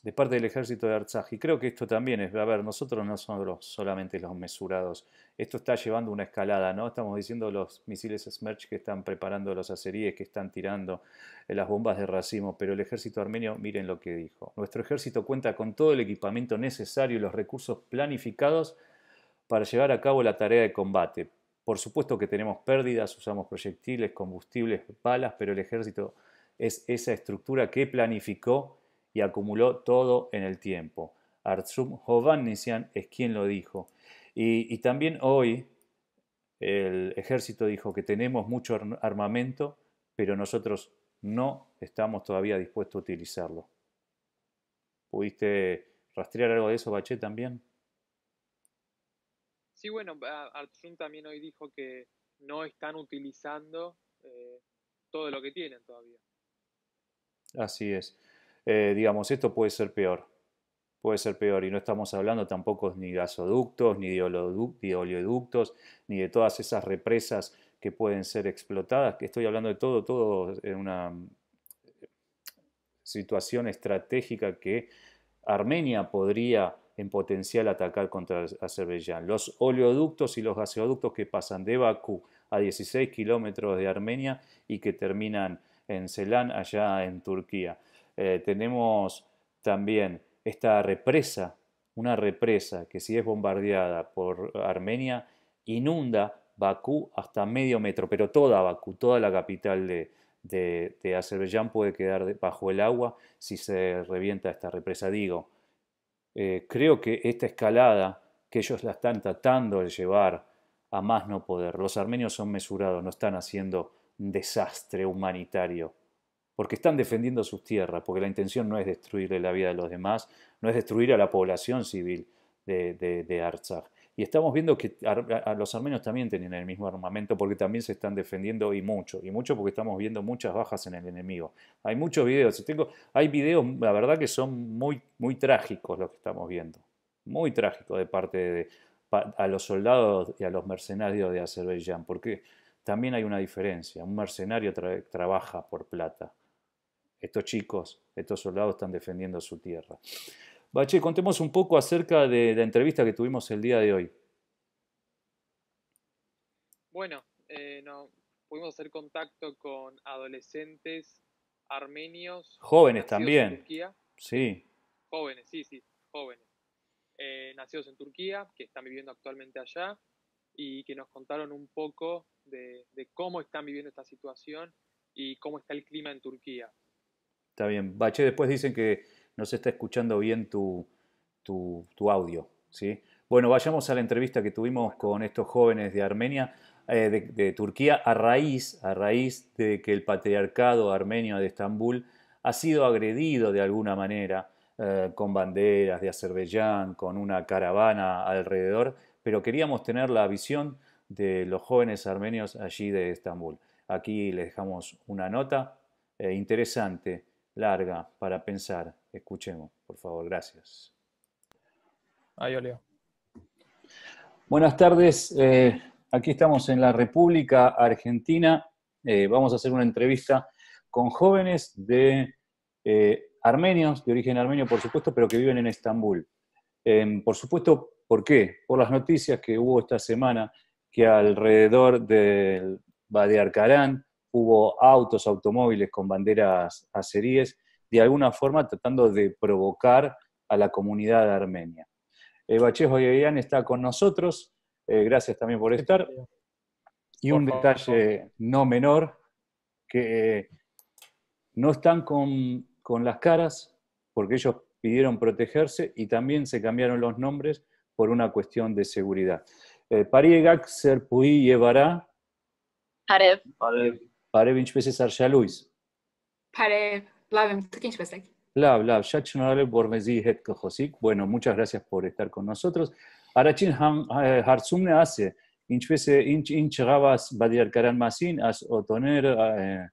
de parte del ejército de Arzaj, Y creo que esto también es, a ver, nosotros no somos solamente los mesurados. Esto está llevando una escalada, ¿no? Estamos diciendo los misiles Smerch que están preparando los azeríes, que están tirando eh, las bombas de racimo, pero el ejército armenio, miren lo que dijo. Nuestro ejército cuenta con todo el equipamiento necesario y los recursos planificados para llevar a cabo la tarea de combate. Por supuesto que tenemos pérdidas, usamos proyectiles, combustibles, balas, pero el ejército es esa estructura que planificó y acumuló todo en el tiempo. Artsum Hovannisian es quien lo dijo. Y, también hoy el ejército dijo que tenemos mucho armamento, pero nosotros no estamos todavía dispuestos a utilizarlo. ¿Pudiste rastrear algo de eso, Bachet también? Sí, bueno, Artsum también hoy dijo que no están utilizando eh, todo lo que tienen todavía. Así es. Eh, digamos, esto puede ser peor, puede ser peor. Y no estamos hablando tampoco ni de gasoductos, ni de oleoductos, ni de todas esas represas que pueden ser explotadas. Estoy hablando de todo, todo en una mm, situación estratégica que Armenia podría en potencial atacar contra Azerbaiyán. Los oleoductos y los gasoductos que pasan de Bakú a 16 kilómetros de Armenia y que terminan en Selán, allá en Turquía. Eh, tenemos también esta represa, una represa que si es bombardeada por Armenia, inunda Bakú hasta medio metro, pero toda Bakú, toda la capital de, Azerbaiyán puede quedar bajo el agua si se revienta esta represa. Digo, eh, creo que esta escalada que ellos la están tratando de llevar a más no poder, los armenios son mesurados, no están haciendo un desastre humanitario porque están defendiendo sus tierras, porque la intención no es destruirle la vida de los demás, no es destruir a la población civil de, de, Artsakh. Y estamos viendo que los armenios también tienen el mismo armamento porque también se están defendiendo y mucho, y mucho porque estamos viendo muchas bajas en el enemigo. Hay muchos videos, tengo, hay videos, la verdad que son muy, muy trágicos los que estamos viendo, muy trágicos de parte de, a los soldados y a los mercenarios de Azerbaiyán, porque también hay una diferencia, un mercenario trabaja por plata estos chicos, estos soldados están defendiendo su tierra. Bache, contemos un poco acerca de la entrevista que tuvimos el día de hoy. Bueno, eh, no, pudimos hacer contacto con adolescentes armenios. Jóvenes también. Sí. Jóvenes, sí, sí, jóvenes. Eh, nacidos en Turquía, que están viviendo actualmente allá y que nos contaron un poco de, cómo están viviendo esta situación y cómo está el clima en Turquía. Está bien. Bache, después dicen que nos está escuchando bien tu, audio. ¿sí? Bueno, vayamos a la entrevista que tuvimos con estos jóvenes de Armenia. Eh, de, Turquía a raíz, a raíz de que el patriarcado armenio de Estambul ha sido agredido de alguna manera eh, con banderas de Azerbaiyán, con una caravana alrededor, pero queríamos tener la visión de los jóvenes armenios allí de Estambul. Aquí les dejamos una nota eh, interesante larga para pensar. Escuchemos, por favor, gracias. Ay, Buenas tardes, eh, aquí estamos en la República Argentina. Eh, vamos a hacer una entrevista con jóvenes de eh, armenios, de origen armenio, por supuesto, pero que viven en Estambul. Em, por supuesto, ¿por qué? Por las noticias que hubo esta semana que alrededor del Karan hubo autos, automóviles con banderas azeríes, de alguna forma tratando de provocar a la comunidad armenia. Eh, Bachejo está con nosotros, eh, gracias también por estar. Y un detalle no menor, que eh, no están con, las caras, porque ellos pidieron protegerse y también se cambiaron los nombres por una cuestión de seguridad. Eh, Pariegak Serpui llevará. Arev. 5 veces Arshia Luis. Para Lavim, 15 veces. Lav, Lav, Shachonale Bormezi Het Kohosik. Bueno, muchas gracias por estar con nosotros. Arachin Harzumne hace, inch veces, inch, inch Gabas Badiarkaran Masin, as Otoner, e,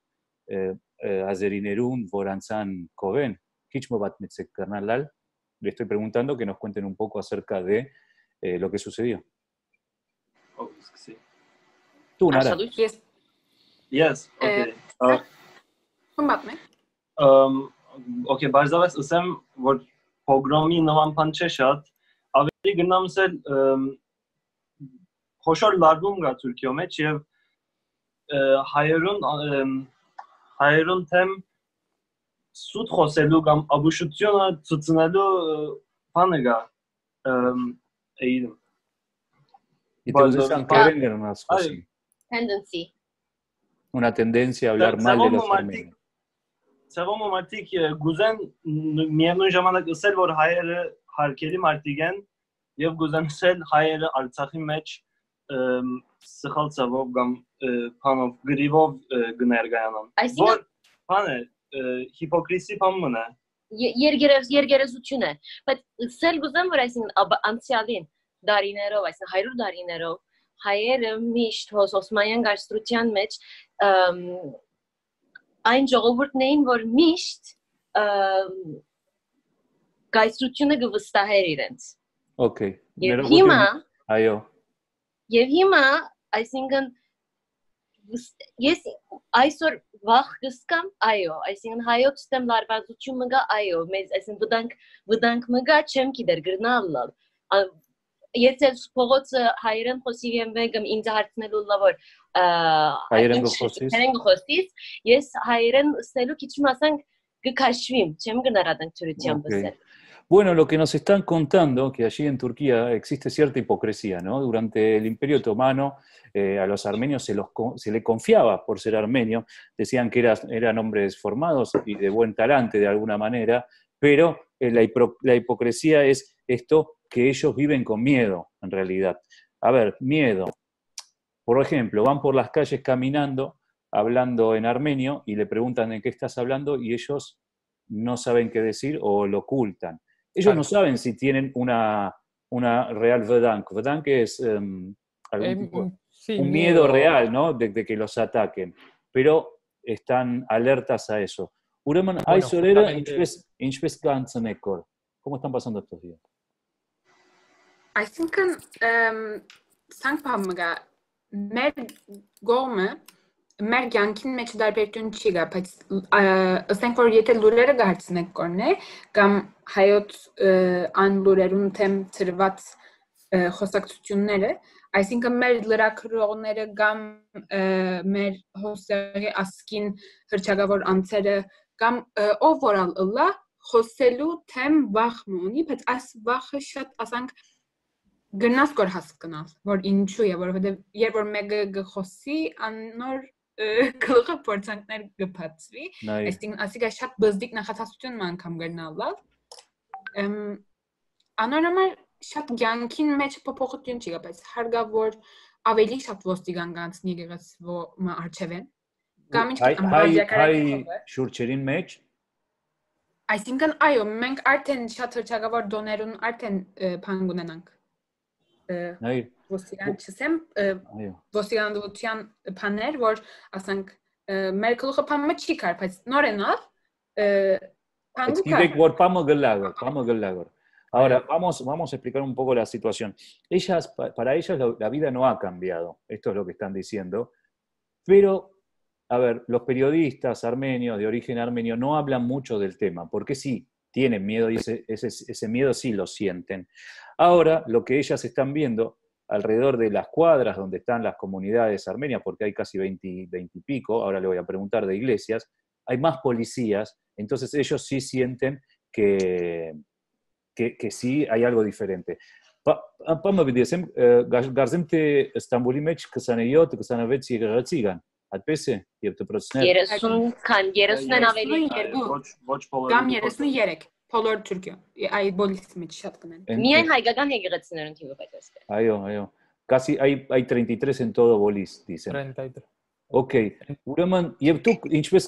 e, e, Azerinerun, Boranzan Koven. Kichmobat Metzek Karnalal. Le estoy preguntando que nos cuenten un poco acerca de eh, lo que sucedió. Oh, sí. Tú, Nara. Yes. Yes, okay. Ո՞ւմ ապնե։ Ամ okay, բարձավես ասեմ, որ Pogrom-ի նման բան չէ շատ, ավելի գնամս էլ խոշոր լարվում գա Թուրքիո մեջ եւ հայերուն հայերուն թեմ սուտ խոսելու կամ աբուշությունը ծծնելու բանը գա այդմ Եթե ուզես անկերեն գնաս խոսի։ Tendency una tendencia a hablar mal de los armenios։ Ցավոմ մարդիկ գուզեն միևնույն ժամանակ ասել, որ հայերը հարկերի մարդիկ են եւ գուզեն ասել հայերը Արցախի մեջ սխալ ցավով կամ փանով գրիվով գներգայանան։ Որ բանը հիպոկրիսի բան մնա երգերես երգերեսություն է բայց ցել գուզեմ որ այսին անցյալին դարիներով այսին 100 դարիներով հայերը միշտ հոս օսմանյան գաստրության մեջ այն ժողովուրդն էին, որ միշտ գայսրությունը գվստահեր իրենց։ Okay։ Եվ հիմա, այո։ Եվ հիմա, այսինքն ես այսօր վախ կսկամ, այո, այսինքն հայոց դեմ լարվածություն մգա, այո, մեզ այսինքն վտանգ վտանգ մգա, չեմ գիտեր գրնալը։ Եթե փողոցը հայերեն խոսի եմ վեգմ ինձ հարցնելու լավ որ Ah, bueno, lo que nos están contando, que allí en Turquía existe cierta hipocresía, ¿no? Durante el Imperio Otomano eh, a los armenios se, los, se les confiaba por ser armenio, decían que eran hombres formados y de buen talante de alguna manera, pero eh, la, la hipocresía es esto que ellos viven con miedo, en realidad. A ver, miedo, por ejemplo, van por las calles caminando, hablando en armenio, y le preguntan en qué estás hablando, y ellos no saben qué decir o lo ocultan. Ellos no saben si tienen una, una real Vedank. Vedank es um, un miedo, real, ¿no? De, que los ataquen. Pero están alertas a eso. ¿Cómo están pasando estos días? I think um, um մեր գոմը մեր յանքին մեջ դարբերություն չի գա, բայց ասենք որ եթե լուրերը գարցնենք կորնե կամ հայոց ան լուրերուն թեմ ծրված խոսակցությունները, այսինքն մեր լրակրողները կամ մեր հոսերի ասկին հրճագավոր անձերը կամ ով որալ լա խոսելու թեմ վախ ունի, բայց այս վախը շատ ասենք գնաս կոր հասկանաս, որ ինչու է, որովհետեւ երբ որ մեկը գխոսի, անոր գլխը փորձանքներ գփածվի, այսինքն ասիկա շատ բզդիկ նախատասություն ման կամ գնալալ։ Ըմ անորոմալ շատ ցանկին մեջ փոփոխություն չի գապես, հարգավոր ավելի շատ ոստիկանացնի գեղեցու արչևեն։ Կամ ինչ հայ շուրջերին մեջ Այսինքն այո, մենք արդեն շատ հրճակավոր դոներուն արդեն փանգ ունենանք։ No, ոստիգան չսեմ ոստիգանության բաներ որ ասենք մեր գլուխը փամը չի կար բայց նորենալ que Escribe por lago, Gallagher, Pamo lago. Ahora, vamos, vamos a explicar un poco la situación. Ellas, para ellas la, vida no ha cambiado, esto es lo que están diciendo, pero, a ver, los periodistas armenios de origen armenio no hablan mucho del tema, porque sí, tienen miedo y ese, miedo sí lo sienten. Ahora, lo que ellas están viendo alrededor de las cuadras donde están las comunidades armenias, porque hay casi 20, y pico, ahora le voy a preguntar de iglesias, hay más policías, entonces ellos sí sienten que, que, que sí hay algo diferente. Այդպես է, եւ դպրոցներ 30 քան 30-ն են ավելի ոչ ոչ բոլորը։ Կամ 33 բոլոր Թուրքիա։ Այ բոլիսի մեջ շատ կնեն։ Միայն հայկական եկեղեցիներն թիվը կայտեստ։ Այո, այո։ Casi hay hay 33 en todo Bolis, dicen. 33. Okay. Ուրեմն եւ դուք ինչպես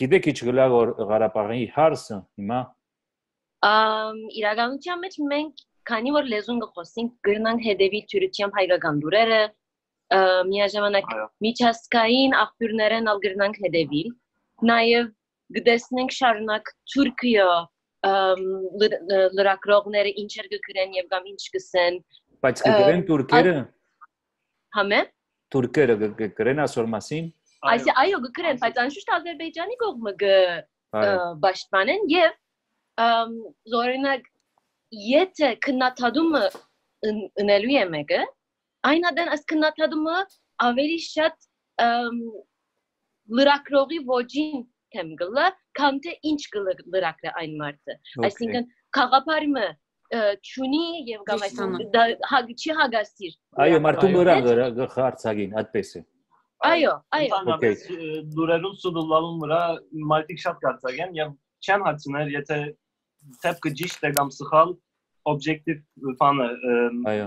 գիտեք ինչ գլա Ղարաբաղի հարսը հիմա։ Ամ իրականության մեջ մենք քանի որ լեզուն գխոսենք գրնանք հետևի թուրքիան հայկական դուրերը, միաժամանակ միջազգային աղբյուրներեն ալ գրնանք հետևիլ նաև գտեսնենք շարունակ Թուրքիա լրակրողները ինչեր կգրեն եւ կամ ինչ կսեն բայց կգրեն турքերը համե турքերը կգրեն ասոր մասին այս այո կգրեն բայց անշուշտ ադրբեջանի կողմը գ պաշտպանեն եւ զորինակ եթե քննադատումը ընելու է մեկը այնադեն այս քննադատումը ավելի շատ լրակրողի ոչին թեմ գլը, քան թե ինչ գլը լրակրը այն մարդը։ Այսինքն խաղապարիմը չունի եւ կամ այս հագ չի հագաստիր։ Այո, մարդու մրան հարցագին այդպես է։ Այո, այո։ Բանապես դուրելուն սուդուլալուն վրա մալտիկ շատ կարծակ են եւ չեմ հարցնել, եթե թեփքը ճիշտ է կամ սխալ օբյեկտիվ բանը այո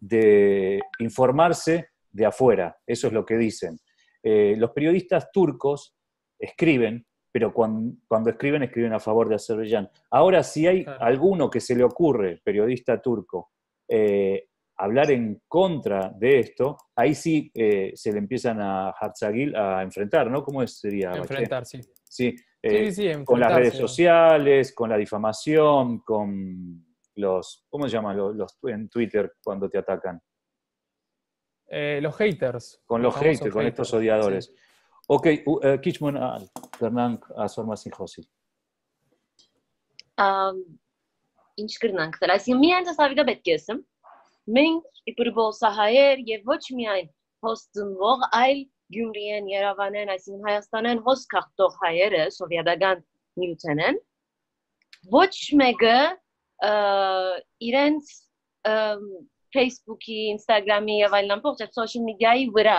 de informarse de afuera, eso es lo que dicen. Eh, los periodistas turcos escriben, pero cuando, escriben, escriben a favor de Azerbaiyán. Ahora, si hay alguno que se le ocurre, periodista turco, eh, hablar en contra de esto, ahí sí eh, se le empiezan a Harzagil a enfrentar, ¿no? ¿Cómo sería? Enfrentar, sí, sí con las redes sociales, con la difamación, con los, ¿cómo se llama los, en Twitter cuando te atacan? Eh, los haters. Con los, haters, con estos odiadores. Okay, Kichman, eh, Kichmon, ah, Fernán, a ah, su arma sin José. Inchkernank, ¿será si mi anda sabida betkesem? Min, y por bolsa haer, y voch mi ay, hostun vog ail, Gümriyen, Yeravanen, Aysin Hayastanen, Hoskahtoh Hayere, Sovyadagan, Newtonen. Voch mega, իրենց Facebook-ի, Instagram-ի եւ այլն ամբողջ այդ social media-ի վրա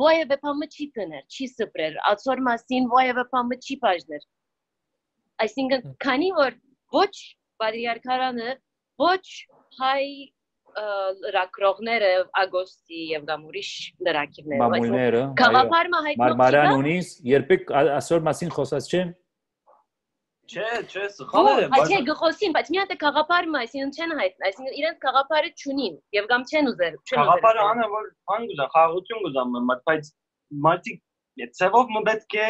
ոյևէ փամճի կներ, չի սպրեր, ածոր մասին ոյևէ փամճի բաժներ։ Այսինքն քանի որ ոչ բարիարքարանը, ոչ հայ լրակրողները ագոստի եւ կամ ուրիշ լրակիրները։ Մամուլները։ Գաղափարը հայտնի։ Մարմարան ունիս, երբեք ասոր մասին խոսած չեն։ Չէ, չէ, սխալ է, բայց Չէ, գխոսին, բայց մի հատ է գաղափարը մասին չեն հայտնել, այսինքն իրենց գաղափարը չունին եւ կամ չեն ուզել, չեն ուզել։ Գաղափարը անա որ անգուզան, խաղաղություն գուզան, բայց մարդիկ Եթեվով մը պետք է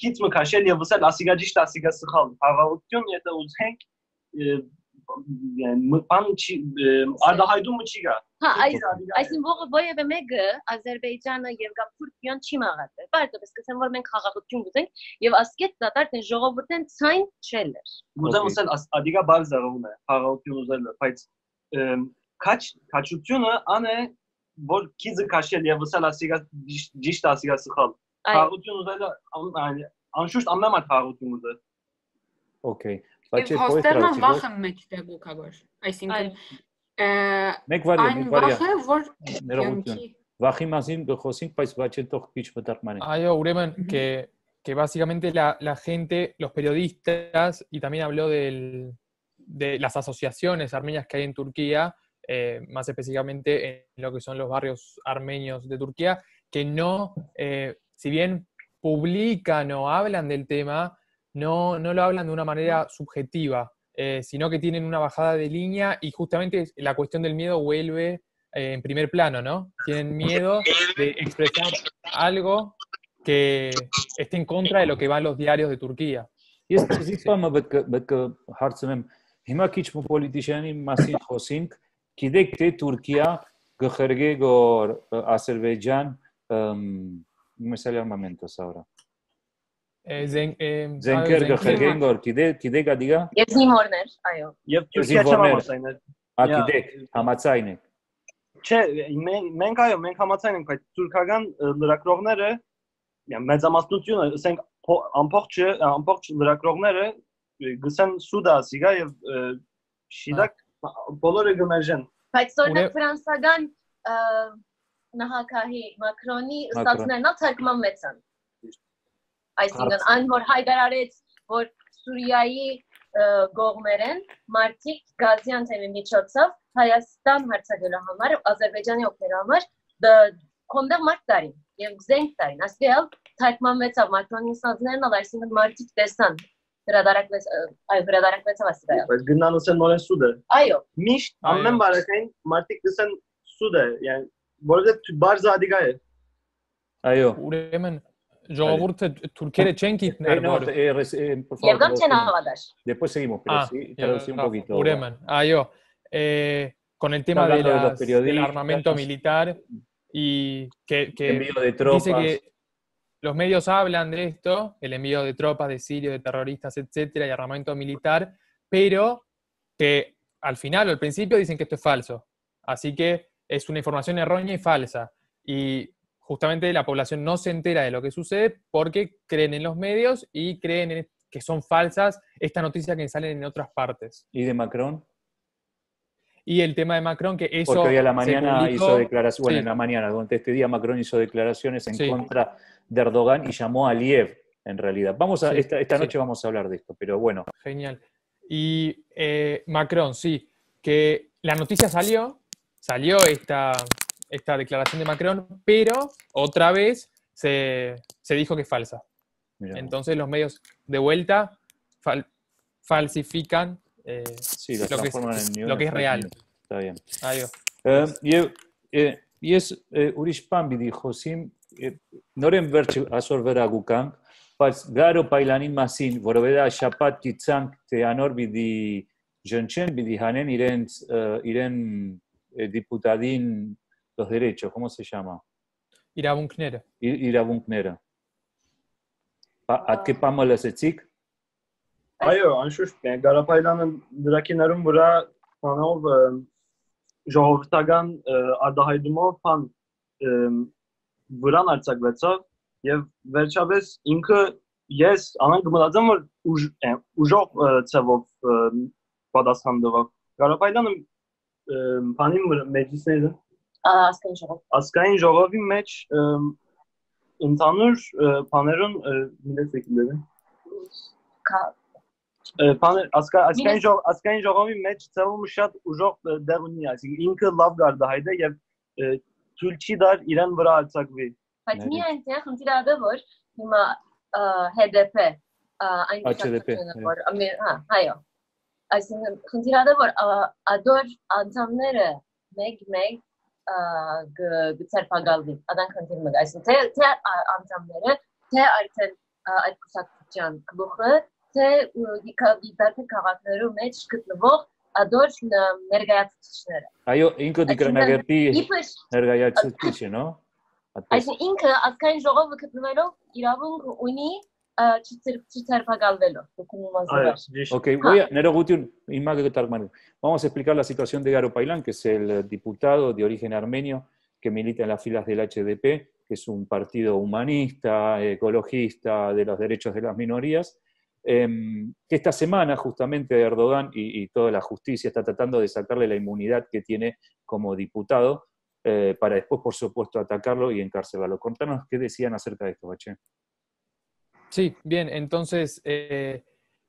քիչ մը քաշել եւ ասել ասիգա ճիշտ ասիգա սխալ հավաղություն եթե ուզենք բան չի արդահայտումը չի գա Հա, այո, այսինքն ովևէ մեկը Ադրբեջանը եւ Գաբուրդիան չի մաղած։ Պարզապես կսեմ, որ մենք խաղաղություն գուզենք եւ ասկետ դատարկ են ժողովուրդեն ցայն չելեր։ Գուզեմ ասել, ադիգա բարձրանում է խաղաղություն ուզելը, բայց քաչ քաչությունը անե որ քիզը քաշել եւ ասել ասիգա ճիշտ ասիգա սխալ։ Խաղաղություն ուզելը անշուշտ ամենամատ խաղաղություն ուզել։ Okay։ Բայց հոստերն վախը մեջտեղ գոքագոր։ Այսինքն Մեկ վարի, que básicamente la, la gente, los periodistas, y también habló del, de las asociaciones armenias que hay en Turquía, eh, más específicamente en lo que son los barrios armenios de Turquía, que no, eh, si bien publican o hablan del tema, no, no lo hablan de una manera subjetiva, eh, sino que tienen una bajada de línea y justamente la cuestión del miedo vuelve eh, en primer plano, ¿no? Tienen miedo de expresar algo que esté en contra de lo que van los diarios de turquía turquía que բամը que հարցնեմ que es պոլիտիշանի que e, em, ahora Զենքեր գխերգեն գոր գիտե գիտե գադիգա Ես նիմորներ այո Եվ Թուրքիա Ա գիտեք համացայն եք Չէ մենք այո մենք համացայն ենք այդ թուրքական լրագրողները մեծամասնությունը ասենք ամբողջ ամբողջ լրագրողները գսեն սուդա սիգա եւ շիդակ բոլորը գմերժեն Բայց սորնակ ֆրանսական նահակահի մակրոնի ստացնելնա թարգմանվեցան այսինքն այն որ հայտարարեց որ Սուրիայի գողմերեն մարտիկ գազյան թեմի միջոցով Հայաստան հարցակելու համար Ադրբեջանի օգնելու համար կոնդեղ մարտ տարին եւ զենք տարին ասկել թարգմանվեցավ մարտոնիսաններն ալ այսինքն մարտիկ տեսան հրադարակվեց այ հրադարակվեցավ ասկել բայց գնան ուսեն մորեն սուդը այո միշտ ամեն բարակային մարտիկ տեսան սուդը yani որովհետեւ բարձր ադիգա է այո ուրեմն Eh, no, eh, eh, Después seguimos, pero ah, sí, un poquito. ah, yo. con el tema de del armamento militar y que, dice que los medios hablan de esto, el envío de tropas, de sirios, de terroristas, etcétera, y armamento militar, pero que al final o al principio dicen que esto es falso. Así que es una información errónea y falsa. Y justamente la población no se entera de lo que sucede porque creen en los medios y creen que son falsas estas noticias que salen en otras partes. ¿Y de Macron? Y el tema de Macron, que eso. Porque hoy a la mañana hizo declaraciones, bueno, en la mañana, durante este día Macron hizo declaraciones en contra de Erdogan y llamó a Liev, en realidad. Vamos a, esta, noche vamos a hablar de esto, pero bueno. Genial. Y eh, Macron, sí, que la noticia salió, salió esta, esta declaración de Macron, pero otra vez se, se dijo que es falsa. Entonces los medios de vuelta falsifican eh, sí, lo, que es, en lo que es real. Está bien. Adiós. Eh, y, eh, y, es, eh, Urish Pambi dijo, sin, eh, Noren azorvera gukan, garo pailanin masin, voroveda shapat kitzank te di bidi bi bidi hanen iren, iren diputadin Direito, como se chama? Իրավունքները։ Իրավունքները։ Պատկերպամը լսեցիք։ Այո, անշուշտ Գարապայլյանը դրա կինարում վրա փանով ժողովրդական արտահայտումով փան վրան արձակվեցավ եւ վերջապես ինքը ես անանք մտածեմ որ ուժով ծավով պատասխան տվավ Գարապայլյանը բանի մեջիսները Ասկային ժողով։ Ասկային ժողովի մեջ ընդհանուր բաներուն մինես եկիլերը։ Կա բաներ ասկա ասկային ժողով ասկային ժողովի մեջ ծավալը շատ ուժող դեր ունի, այսինքն ինքը լավ գարդա հայտը եւ թույլ չի դար իրան վրա արձակվի։ Բայց միայն թե խնդիրը որ հիմա HDP այն դեպքում որ հա այո այսինքն խնդիրը որ ադոր անդամները մեկ մեկ գցերփակալվի ադանքանտին մը այսինքն թե թե անդամները թե արդեն այդ կուսակցության գլուխը թե դիքավիդատի քաղաքներու մեջ գտնվող ադոջ ներգայացուցիչները այո ինքը դիգրանագետի ներգայացուցիչ է նո Այսինքն ինքը ազգային ժողովը գտնվելով իրավունք ունի Ok, voy a, Nero Vamos a explicar la situación de Garo Pailán, que es el diputado de origen armenio que milita en las filas del HDP, que es un partido humanista, ecologista, de los derechos de las minorías, em, que esta semana justamente Erdogan y, toda la justicia está tratando de sacarle la inmunidad que tiene como diputado eh, para después, por supuesto, atacarlo y encarcelarlo. Contanos qué decían acerca de esto, Bache. Sí, bien, entonces eh,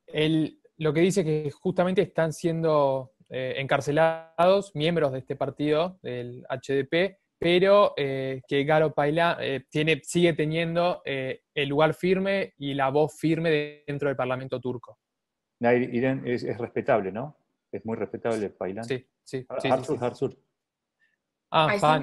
el, lo que dice que justamente están siendo eh, encarcelados miembros de este partido, del HDP, pero eh, que Garo Paila tiene, sigue teniendo el lugar firme y la voz firme dentro del Parlamento turco. es, respetable, ¿no? Es muy respetable Pailán. Sí, sí. sí, Ah, fan.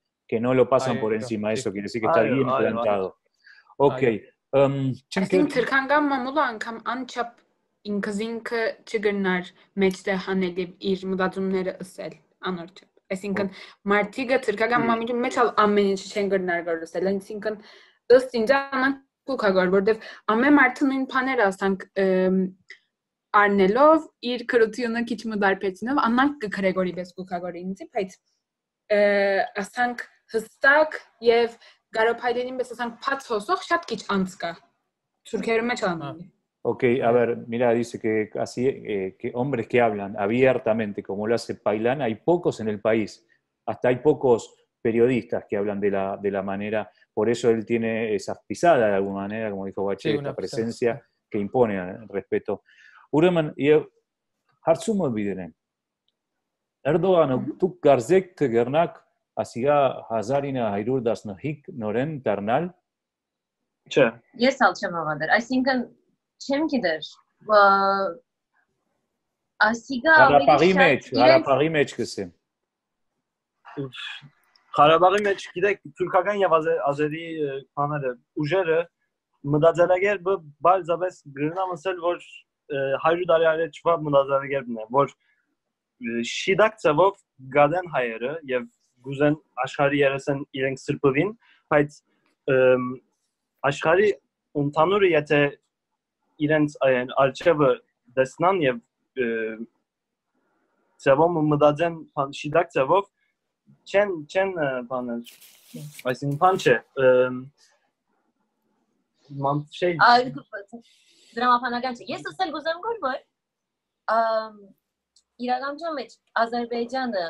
que no lo pasan por encima eso, quiere decir que está bien plantado. Okay. Um, չնքել թրքանգամ մամուլը անգամ անչափ ինքս ինքը չգնար մեջտեղ հանել եւ իր մտածումները ըսել անօրինակ այսինքն մարտիկը թրկական մամիջի մեջ ալ ամեն ինչ չեն գտնար գորոսել այսինքն ըստ ինձ անան քուքա գոր որովհետեւ դե ամեն մարդը նույն բաներ ասանք արնելով իր քրությունը քիչ մը դարբեցնով անանք կգրեգորի պես քուքա գոր ինձի բայց ասանք Ok, a ver, mira, dice que así eh, que hombres que hablan abiertamente como lo hace Pailán, hay pocos en el país. Hasta hay pocos periodistas que hablan de la, manera, por eso él tiene esa pisada de alguna manera, como dijo Bache, esta presencia que impone al respeto. Ուրեմն y ասիա 1915 նորեն դառնալ չէ ես ալ չեմ հավատար այսինքն չեմ գիտեր ասիգա հարաբարի մեջ հարաբարի մեջ գսեմ Ղարաբաղի մեջ գիտեք թուրքական եւ ազերի քաները ուժերը մտածելակերպը բարձրապես գրնամ ասել որ 100 տարի առաջվա մտածելակերպն է որ շիդակ ծավով գադեն հայերը եւ գուզեն աշխարհի երեսեն իրենք սրբվին, բայց աշխարհի ընդհանուրը եթե իրենց այն արժևը դեսնան եւ ծավալ մտածեն փանշիդակ ծավով չեն չեն բանը այսինքն փանչը ման չէ դրամապանական չէ ես ասել գուզեմ գոր որ իրականության մեջ Ադրբեջանը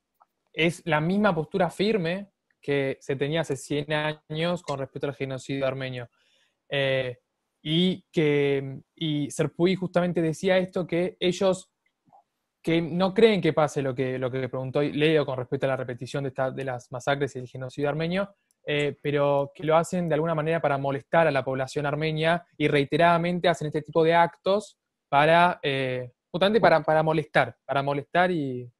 es la misma postura firme que se tenía hace 100 años con respecto al genocidio armenio. Eh, y que Serpuy justamente decía esto, que ellos que no creen que pase lo que, lo que preguntó Leo con respecto a la repetición de, las masacres y el genocidio armenio, eh, pero que lo hacen de alguna manera para molestar a la población armenia y reiteradamente hacen este tipo de actos para, eh, para, para molestar, para molestar y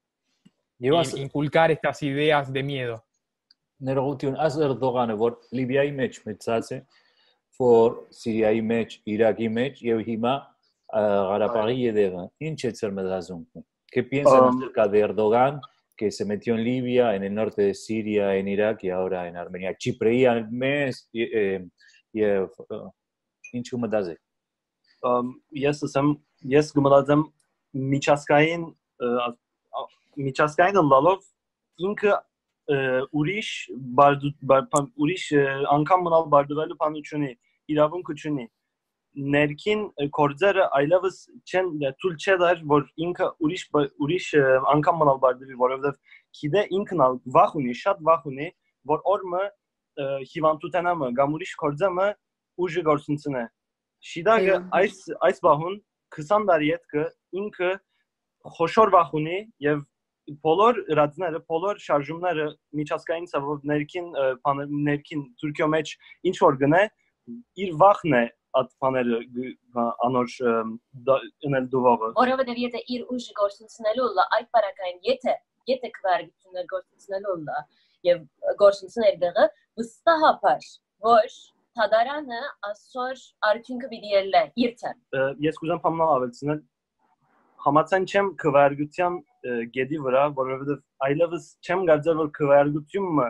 y inculcar estas ideas de miedo. Nergutiun hace Erdogan vor Libia y Mech Metzase, for Siria y Mech, Irak y Mech, y a eh, Garapagui y Edega. Inchetzer medazun. ¿Qué piensan um, acerca de Erdogan, que se metió en Libia, en el norte de Siria, en Irak y ahora en Armenia? Chipre y mes y eh, eh, Inchumadaze. Um, yes, Yes, Gumadazem, Michaskain, միջազգային լալով ինքը ուրիշ բարդ ուրիշ անգամ մնալ բարդվելու բան ունի իրավունք ունի ներքին կորձերը այլևս չեն ցույլ չդար որ ինքը ուրիշ ուրիշ անգամ մնալ բարդվի որովհետև քիդե ինքն ալ վախ ունի շատ վախ ունի որ օրը հիվանդութենամը կամ ուրիշ կորձամը ուժի գործունեությունը շիդագը այս այս բահուն 20 տարի հետ ինքը խոշոր վախ ունի եւ բոլոր ռադիոները, բոլոր շարժումները միջազգային ծավալով ներքին ներքին Թուրքիո մեջ ինչ որ գնե իր վախն է ատփաները անոր ունել դուվավը Որովհետև եթե իր ուժը գործունենելու լա այդ բարակային եթե եթե քվարգությունը գործունենելու լա եւ գործունեներ դեղը վստահապար որ Թադարանը այսօր արդյունքը պիտի ելնե իրթը Ես կուզեմ համնալ ավելցնել համացան չեմ քվարգության գեդի վրա, որովհետև այլևս չեմ կարծել որ քվարգությունը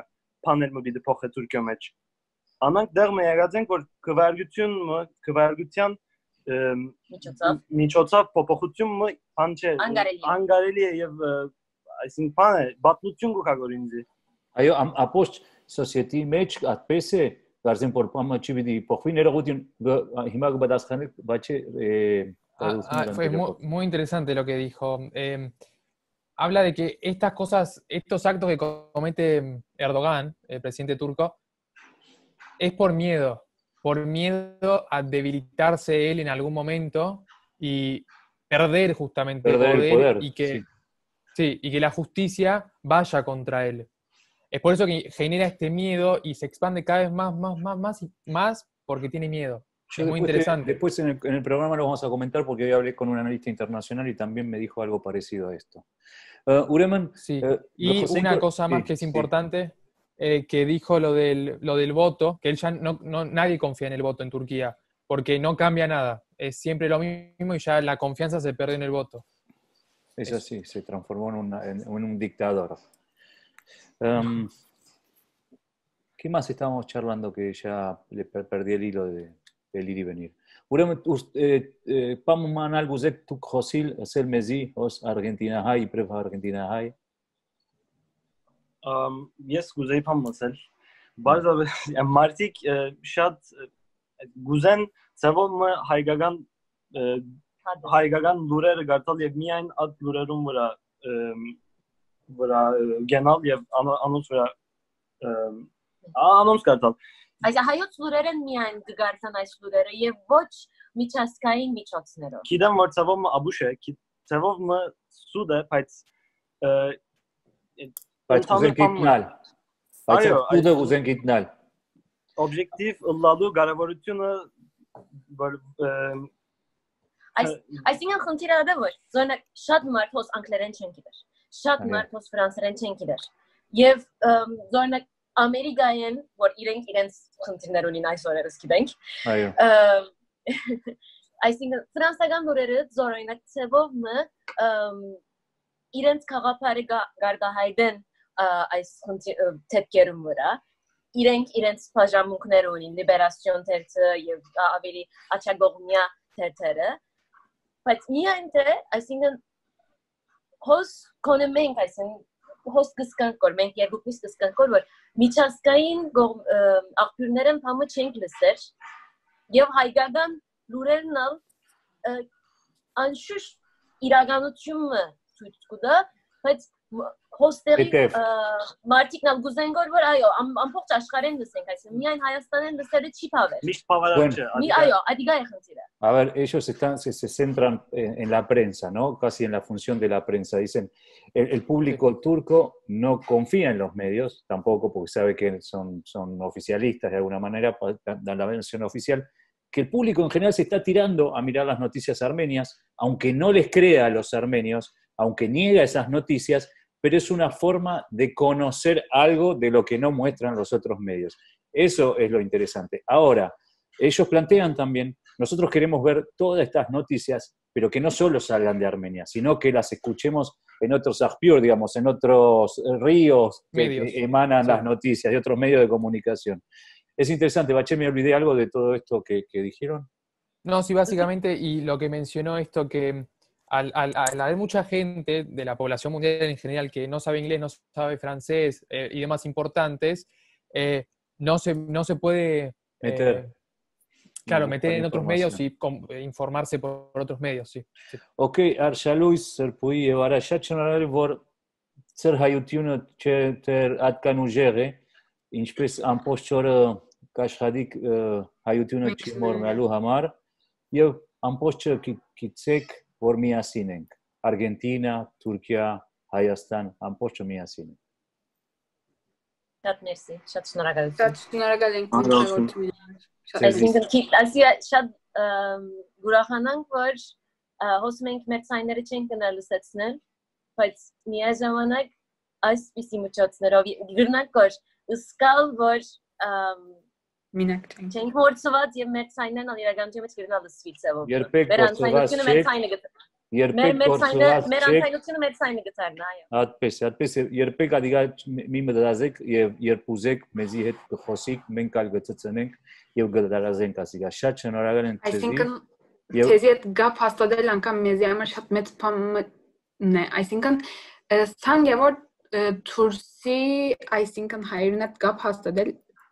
բաներմը պիտի դե փոխի Թուրքիա մեջ։ Անանք դեռ մերած ենք որ քվարգությունը քվարգության միջոցով միջոցով փոփոխությունը անչե անգարելի է եւ այսինքն բաթլություն գուքա գորինձի։ Այո, ապոշ սոցիետի մեջ այդպես է դարձեն որ պամա չի պիտի փոխվի ներողություն հիմա կբադասխանի բաչի Ah, ah, fue muy, interesante lo que dijo. Em, habla de que estas cosas, estos actos que comete Erdogan, el presidente turco, es por miedo, por miedo a debilitarse él en algún momento y perder justamente poder el poder, y que, y que la justicia vaya contra él. Es por eso que genera este miedo y se expande cada vez más, más, más, más, más porque tiene miedo es muy interesante. Después en el, programa lo vamos a comentar porque hoy hablé con un analista internacional y también me dijo algo parecido a esto. Eh, Ureman. Sí. Eh, y una cosa más que es importante, eh, que dijo lo del, lo del voto, que él ya no, nadie confía en el voto en Turquía, porque no cambia nada. Es siempre lo mismo y ya la confianza se pierde en el voto. Eso sí, se transformó en, un dictador. Em, ¿Qué más estábamos charlando que ya le perdí el hilo de, բելիրի վենիր ուրեմն պամանալ գուզեք դու խոսիլ ասել մեզի ոս արգենտինա հայ իբրև արգենտինա հայ ամ ես գուզեի փամ ասել բարձրապես մարտիկ շատ գուզեն ծավալ հայկական հայկական լուրերը գարտալ եւ միայն այդ լուրերում վրա վրա գնալ եւ անոնց վրա անոնց գարտալ Այս հայոց լուրերն միայն կգարցան այս լուրերը եւ ոչ միջազգային միջոցներով։ Գիտեմ, որ ցավով աբուշ է, ցավով մը սուդ է, բայց բայց ուզենք գիտնալ։ Բայց սուդը ուզենք գիտնալ։ Օբյեկտիվ լալու կարևորությունը որ Այս այսինքն խնդիրը դա որ զոնա շատ մարդոց անգլերեն չեն գիտեր։ Շատ մարդոց ֆրանսերեն չեն գիտեր։ Եվ զոնա Ամերիկայեն, որ իրենք իրենց խնդիրներ ունին այս օրերս գիտենք։ Այո։ Այսինքն ֆրանսական լուրերը զորայնակ ծևով մը իրենց խաղապարի գարգահայդեն այս թեփկերում վրա իրենք իրենց բաժանմունքներ ունին լիբերացիոն թերթը եւ ավելի աչագողմյա թերթերը բայց միայն թե այսինքն հոս կոնե մենք այսինքն հոս կսկանքոր, մենք երկուքից կսկանքոր, որ միջազգային աղբյուրներն համը չենք լսեր եւ հայկական լուրերն ալ անշուշտ իրականությունը ցույց կտա, բայց A ver, ellos están, se, se centran en, la prensa, ¿no? Casi en la función de la prensa. Dicen, el, el público turco no confía en los medios, tampoco porque sabe que son, son oficialistas de alguna manera, dan la versión oficial, que el público en general se está tirando a mirar las noticias armenias, aunque no les crea a los armenios, aunque niega esas noticias, pero es una forma de conocer algo de lo que no muestran los otros medios. Eso es lo interesante. Ahora, ellos plantean también, nosotros queremos ver todas estas noticias, pero que no solo salgan de Armenia, sino que las escuchemos en otros Aspur, digamos, en otros ríos que emanan las noticias, de otros medios de comunicación. Es interesante, Bache, me olvidé algo de todo esto que dijeron. No, sí, básicamente, y lo que mencionó esto que al, al, al, haber mucha gente de la población mundial en general que no sabe inglés, no sabe francés y eh, demás importantes, eh, no, se, no se puede... Eh, meter. Claro, meter en otros medios y informarse por, otros medios, sí. sí. Ok, ar Luis, ser pui evara shachinare vor ser no che ter atkan ujere, inchpes am post çoră chismor chimor mealu yo un postor que kitsek որ միասին ենք Արգենտինա, Թուրքիա, Հայաստան ամբողջը միասին են։ Շատ մերսի, շատ շնորհակալություն։ Շատ շնորհակալ ենք հաջորդ միլիոն։ Այսինքն քիչ, ասի շատ ուրախանանք, որ հոսում ենք մեր ցայները չենք գնալ լսեցնել, բայց միաժամանակ այսպիսի միջոցներով գրնակ կոր, սկալ որ մինակ չենք։ Չենք փորձված եւ մեր ցայնն ան իրականության մեջ գտնալը սվիցեվով։ Երբեք փորձված չեք։ Երբեք փորձված չեք։ Մեր անցայնությունը մեր ցայնը գտարն, այո։ Այդպես, այդպես երբեք ադիգա մի մտածեք եւ երբ ուզեք մեզի հետ կխոսիկ, մենք այլ գծցնենք եւ գտարազենք ասիկա։ Շատ շնորհակալ եմ քեզ։ Այսինքն քեզի հետ գապ հաստատել անգամ մեզի համար շատ մեծ բան է, այսինքն ցանկը որ Թուրսի, այսինքն հայրենիդ գապ հաստատել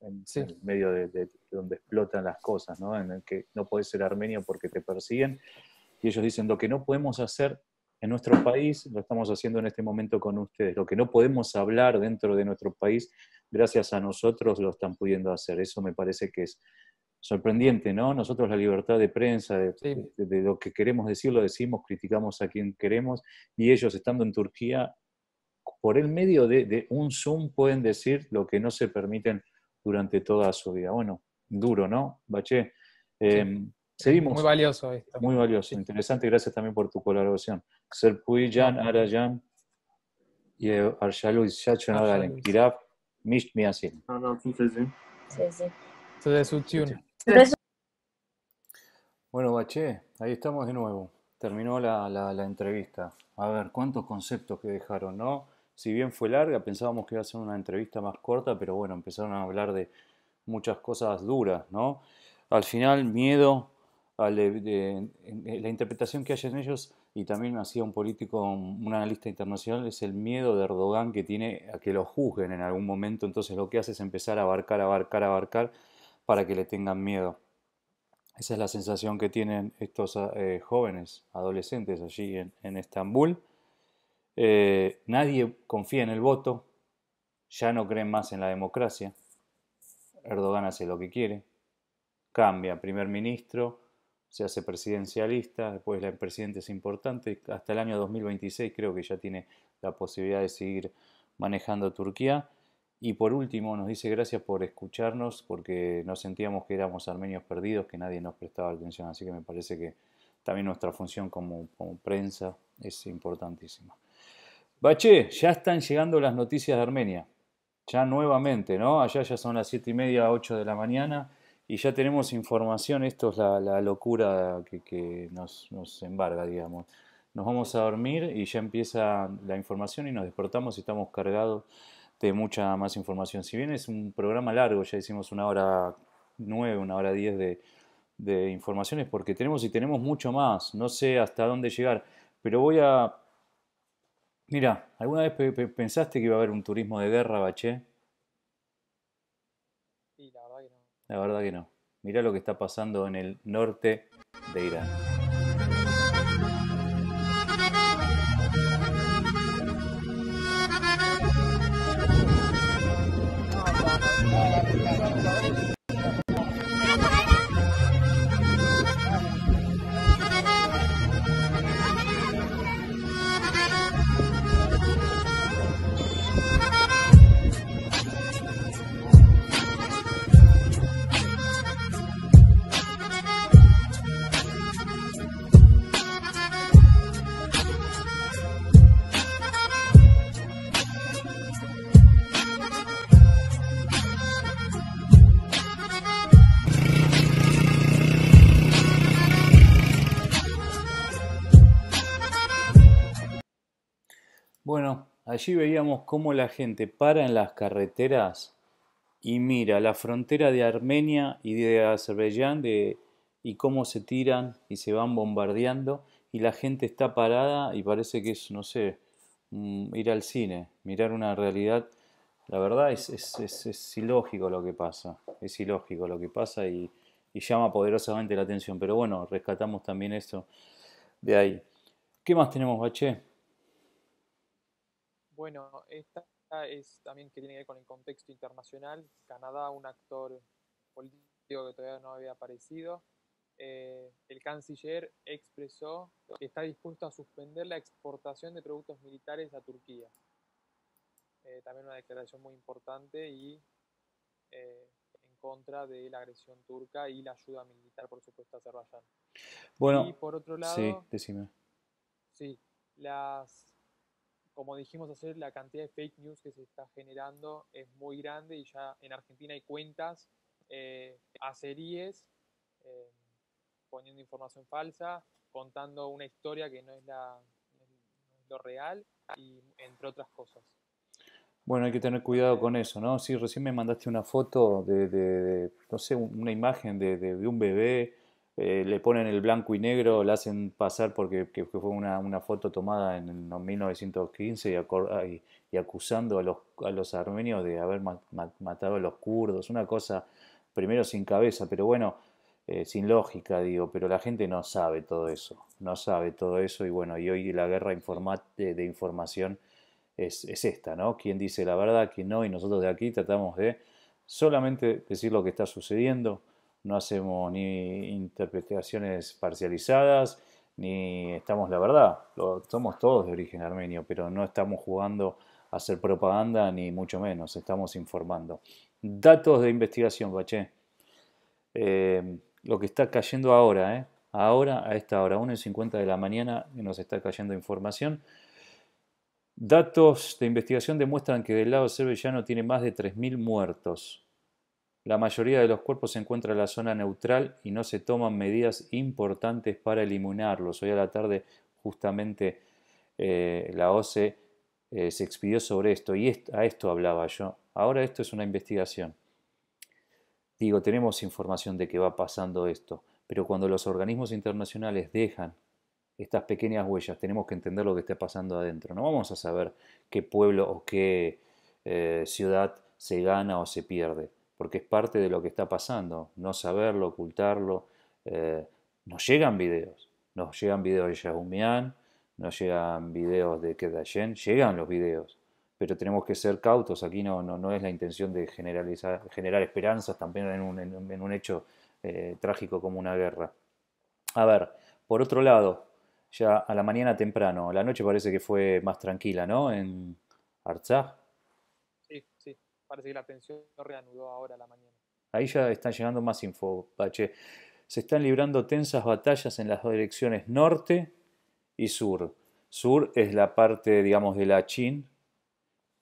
en, medio de, donde explotan las cosas, ¿no? En el que no puedes ser armenio porque te persiguen. Y ellos dicen, lo que no podemos hacer en nuestro país, lo estamos haciendo en este momento con ustedes. Lo que no podemos hablar dentro de nuestro país, gracias a nosotros lo están pudiendo hacer. Eso me parece que es sorprendente, ¿no? Nosotros la libertad de prensa, de, lo que queremos decir, lo decimos, criticamos a quien queremos, y ellos estando en Turquía, por el medio de un Zoom pueden decir lo que no se permiten durante toda su vida. Bueno, duro, ¿no? Baché. Em, seguimos. Muy valioso esto. Muy valioso, interesante. Gracias también por tu colaboración. Serpuy y Arshalu sí. Sí, sí. Bueno, Bache, ahí estamos de nuevo. Terminó la, la entrevista. A ver, cuántos conceptos que dejaron, ¿no? si bien fue larga, pensábamos que iba a ser una entrevista más corta, pero bueno, empezaron a hablar de muchas cosas duras, ¿no? Al final, miedo, la, interpretación que hay en ellos, y también me hacía un político, un, analista internacional, es el miedo de Erdogan que tiene a que lo juzguen en algún momento, entonces lo que hace es empezar a abarcar, abarcar, abarcar, para que le tengan miedo. Esa es la sensación que tienen estos eh, jóvenes, adolescentes allí en Estambul. Eh, nadie confía en el voto, ya no creen más en la democracia. Erdogan hace lo que quiere, cambia primer ministro, se hace presidencialista, después la presidencia es importante, hasta el año 2026 creo que ya tiene la posibilidad de seguir manejando Turquía. Y por último, nos dice gracias por escucharnos, porque nos sentíamos que éramos armenios perdidos, que nadie nos prestaba atención. Así que me parece que también nuestra función como prensa es importantísima. Bache, ya están llegando las noticias de Armenia. Ya nuevamente, ¿no? Allá ya son las 7 y media, 8 de la mañana y ya tenemos información. Esto es la, locura que, nos, nos, embarga, digamos. Nos vamos a dormir y ya empieza la información y nos despertamos y estamos cargados de mucha más información. Si bien es un programa largo, ya hicimos una hora 9, una hora 10 de informaciones porque tenemos y tenemos mucho más. No sé hasta dónde llegar, pero voy a Mira, ¿alguna vez pensaste que iba a haber un turismo de guerra, Baché? Sí, la verdad que no. La verdad que no. Mira lo que está pasando en el norte de Irán. allí veíamos cómo la gente para en las carreteras y mira la frontera de Armenia y de Azerbaiyán de, y cómo se tiran y se van bombardeando y la gente está parada y parece que es, no sé, mm, ir al cine, mirar una realidad. La verdad es, es, ilógico lo que pasa, es ilógico lo que pasa y, llama poderosamente la atención. Pero bueno, rescatamos también eso de ahí. ¿Qué más tenemos, Bache? Bueno, esta es también que tiene que ver con el contexto internacional. Canadá, un actor político que todavía no había aparecido. Eh, el canciller expresó que está dispuesto a suspender la exportación de productos militares a Turquía. Eh, también una declaración muy importante y eh, en contra de la agresión turca y la ayuda militar, por supuesto, a Azerbaiyán. Bueno, y por otro lado, sí, decime. Sí, las como dijimos hacer, la cantidad de fake news que se está generando es muy grande y ya en Argentina hay cuentas, eh, aceríes, eh, poniendo información falsa, contando una historia que no es, la, lo real, y entre otras cosas. Bueno, hay que tener cuidado con eso, ¿no? Sí, recién me mandaste una foto de, no sé, una imagen de, de un bebé eh, le ponen el blanco y negro, la hacen pasar porque fue una, foto tomada en 1915 y, acusando a los, armenios de haber matado a los kurdos, una cosa primero sin cabeza, pero bueno, eh, sin lógica, digo, pero la gente no sabe todo eso, no sabe todo eso y bueno, y hoy la guerra eh, de, información es, es esta, ¿no? Quién dice la verdad, quién no, y nosotros de aquí tratamos de solamente decir lo que está sucediendo, no hacemos ni interpretaciones parcializadas, ni estamos, la verdad, somos todos de origen armenio, pero no estamos jugando a hacer propaganda, ni mucho menos, estamos informando. Datos de investigación, Bache. Em, lo que está cayendo ahora, ¿eh? ahora, a esta hora, 1.50 de la mañana, nos está cayendo información. Datos de investigación demuestran que del lado serbellano tiene más de 3.000 muertos. La mayoría de los cuerpos se encuentra en la zona neutral y no se toman medidas importantes para eliminarlos. Hoy a la tarde justamente eh, la OCE eh, se expidió sobre esto y a esto hablaba yo. Ahora esto es una investigación. Digo, tenemos información de que va pasando esto, pero cuando los organismos internacionales dejan estas pequeñas huellas, tenemos que entender lo que está pasando adentro. No vamos a saber qué pueblo o qué eh, ciudad se gana o se pierde porque es parte de lo que está pasando. No saberlo, ocultarlo. Eh, nos llegan videos, nos llegan videos de Yahumian, nos llegan videos de Kedayen, llegan los videos, pero tenemos que ser cautos. Aquí no, no, no es la intención de generalizar, generar esperanzas también en un, en, un hecho eh, trágico como una guerra. A ver, por otro lado, ya a la mañana temprano, la noche parece que fue más tranquila, ¿no? En Artsakh. Sí, sí parece que la tensión reanudó ahora a la mañana. Ahí ya están llegando más info, Pache. Se están librando tensas batallas en las direcciones norte y sur. Sur es la parte, digamos, de la Chin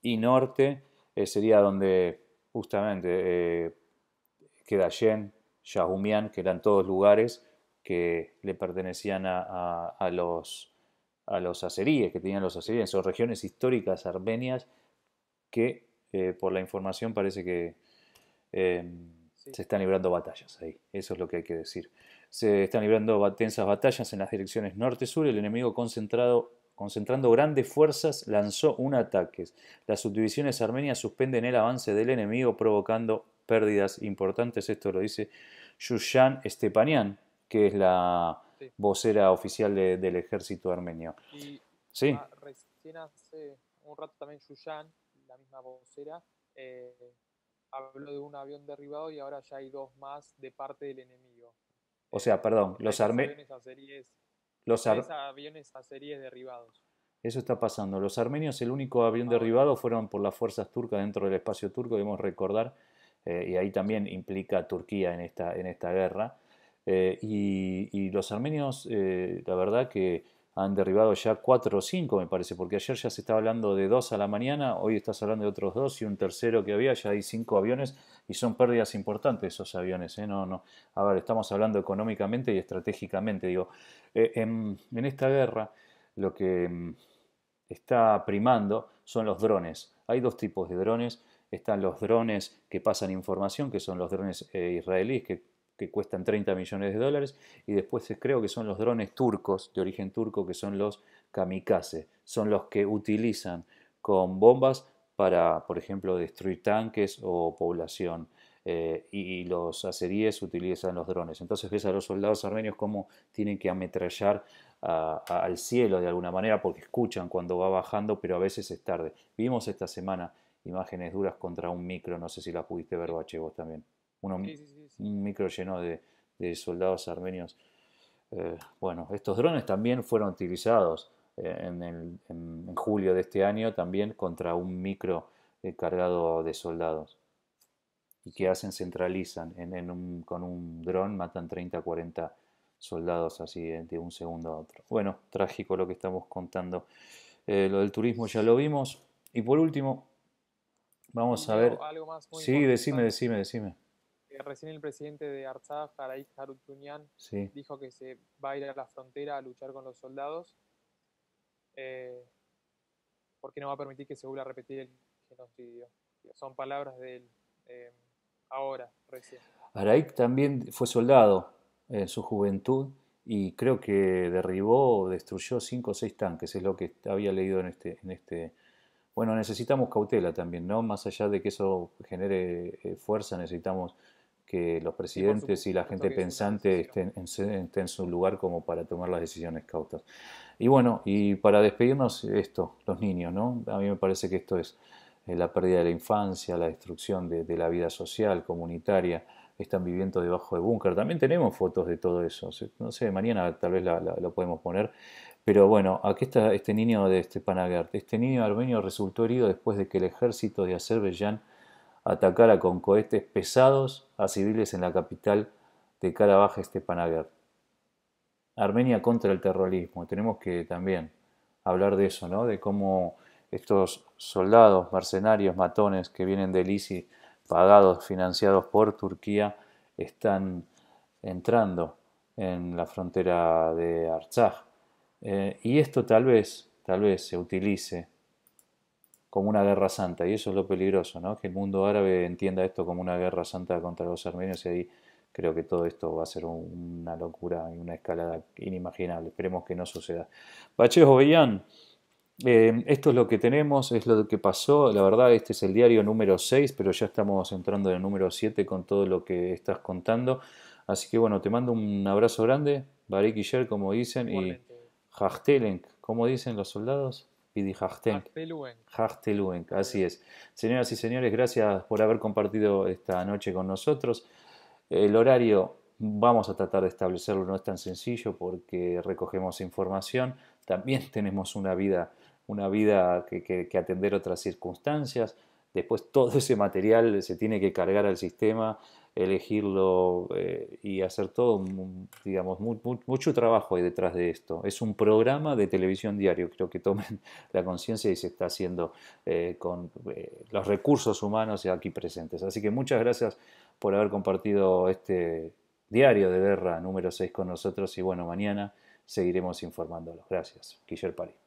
y norte eh, sería donde justamente eh, queda Yen, que eran todos lugares que le pertenecían a, los a los azeríes, que tenían los azeríes, son regiones históricas armenias que por la información parece que em, se están librando batallas ahí, eso es lo que hay que decir. Se están librando tensas batallas en las direcciones norte-sur, el enemigo concentrado, concentrando grandes fuerzas lanzó un ataque. Las subdivisiones armenias suspenden el avance del enemigo provocando pérdidas importantes, esto lo dice Yushan Estepanian, que es la vocera oficial del ejército armenio. Y, sí. Ah, un rato la misma vocera, eh, habló de un avión derribado y ahora ya hay dos más de parte del enemigo. O sea, perdón, los armenios. Los aviones a series derribados. Eso está pasando. Los armenios, el único avión derribado fueron por las fuerzas turcas dentro del espacio turco, debemos recordar, eh, y ahí también implica Turquía en esta, en esta guerra. Eh, y, los armenios, la verdad que han derribado ya cuatro o cinco, me parece, porque ayer ya se estaba hablando de dos a la mañana, hoy estás hablando de otros dos y un tercero que había, ya hay cinco aviones y son pérdidas importantes esos aviones. ¿eh? No, no. A ver, estamos hablando económicamente y estratégicamente. Digo, eh, em, en, esta guerra lo que em, está primando son los drones. Hay dos tipos de drones. Están los drones que pasan información, que son los drones eh, israelíes que que cuestan 30 millones de dólares, y después creo que son los drones turcos, de origen turco, que son los kamikaze, son los que utilizan con bombas para, por ejemplo, destruir tanques o población. Eh, y, los azeríes utilizan los drones. Entonces ves a los soldados armenios cómo tienen que ametrallar al cielo de alguna manera porque escuchan cuando va bajando, pero a veces es tarde. Vimos esta semana imágenes duras contra un micro, no sé si las pudiste ver, Bache, vos también. Uno, un micro lleno de, soldados armenios. Eh, bueno, estos drones también fueron utilizados eh, en, julio de este año también contra un micro eh, cargado de soldados. ¿Y que hacen? Centralizan. con un dron matan 30, 40 soldados así de un segundo a otro. Bueno, trágico lo que estamos contando. lo del turismo ya lo vimos. Y por último, vamos a ver. sí, decime, decime, decime. Eh, recién el presidente de Artsakh, Araik Harutunian, dijo que se va a ir a la frontera a luchar con los soldados, eh, porque no va a permitir que se vuelva a repetir el genocidio. Son palabras de él eh, ahora, recién. Araik también fue soldado en su juventud y creo que derribó o destruyó cinco o seis tanques, es lo que había leído en este, en este. Bueno, necesitamos cautela también, ¿no? Más allá de que eso genere fuerza, necesitamos que los presidentes y la gente pensante estén en, su lugar como para tomar las decisiones cautas. Y bueno, y para despedirnos esto, los niños, ¿no? A mí me parece que esto es eh, la pérdida de la infancia, la destrucción de, la vida social, comunitaria, están viviendo debajo de búnker. También tenemos fotos de todo eso. No sé, mañana tal vez la, lo podemos poner. Pero bueno, aquí está este niño de Stepanagert. Este niño armenio resultó herido después de que el ejército de Azerbaiyán atacara con cohetes pesados a civiles en la capital de Karabaj, Stepanakert. Armenia contra el terrorismo. Tenemos que también hablar de eso, ¿no? De cómo estos soldados, mercenarios, matones que vienen del ISIS, pagados, financiados por Turquía, están entrando en la frontera de Artsaj. Eh, y esto tal vez, tal vez se utilice como una guerra santa. Y eso es lo peligroso, ¿no? que el mundo árabe entienda esto como una guerra santa contra los armenios y ahí creo que todo esto va a ser una locura y una escalada inimaginable. Esperemos que no suceda. Pachejo Bellán, eh, esto es lo que tenemos, es lo que pasó. La verdad, este es el diario número 6, pero ya estamos entrando en el número 7 con todo lo que estás contando. Así que bueno, te mando un abrazo grande, Barik y como dicen, y Jachtelenk, como dicen los soldados. Así es. Señoras y señores, gracias por haber compartido esta noche con nosotros. El horario vamos a tratar de establecerlo, no es tan sencillo porque recogemos información. También tenemos una vida, una vida que, que, que atender otras circunstancias. Después todo ese material se tiene que cargar al sistema elegirlo eh, y hacer todo, digamos, mucho trabajo hay detrás de esto. Es un programa de televisión diario, creo que tomen la conciencia y se está haciendo eh, con eh, los recursos humanos aquí presentes. Así que muchas gracias por haber compartido este diario de guerra número 6 con nosotros y bueno, mañana seguiremos informándolos. Gracias. Guillermo París.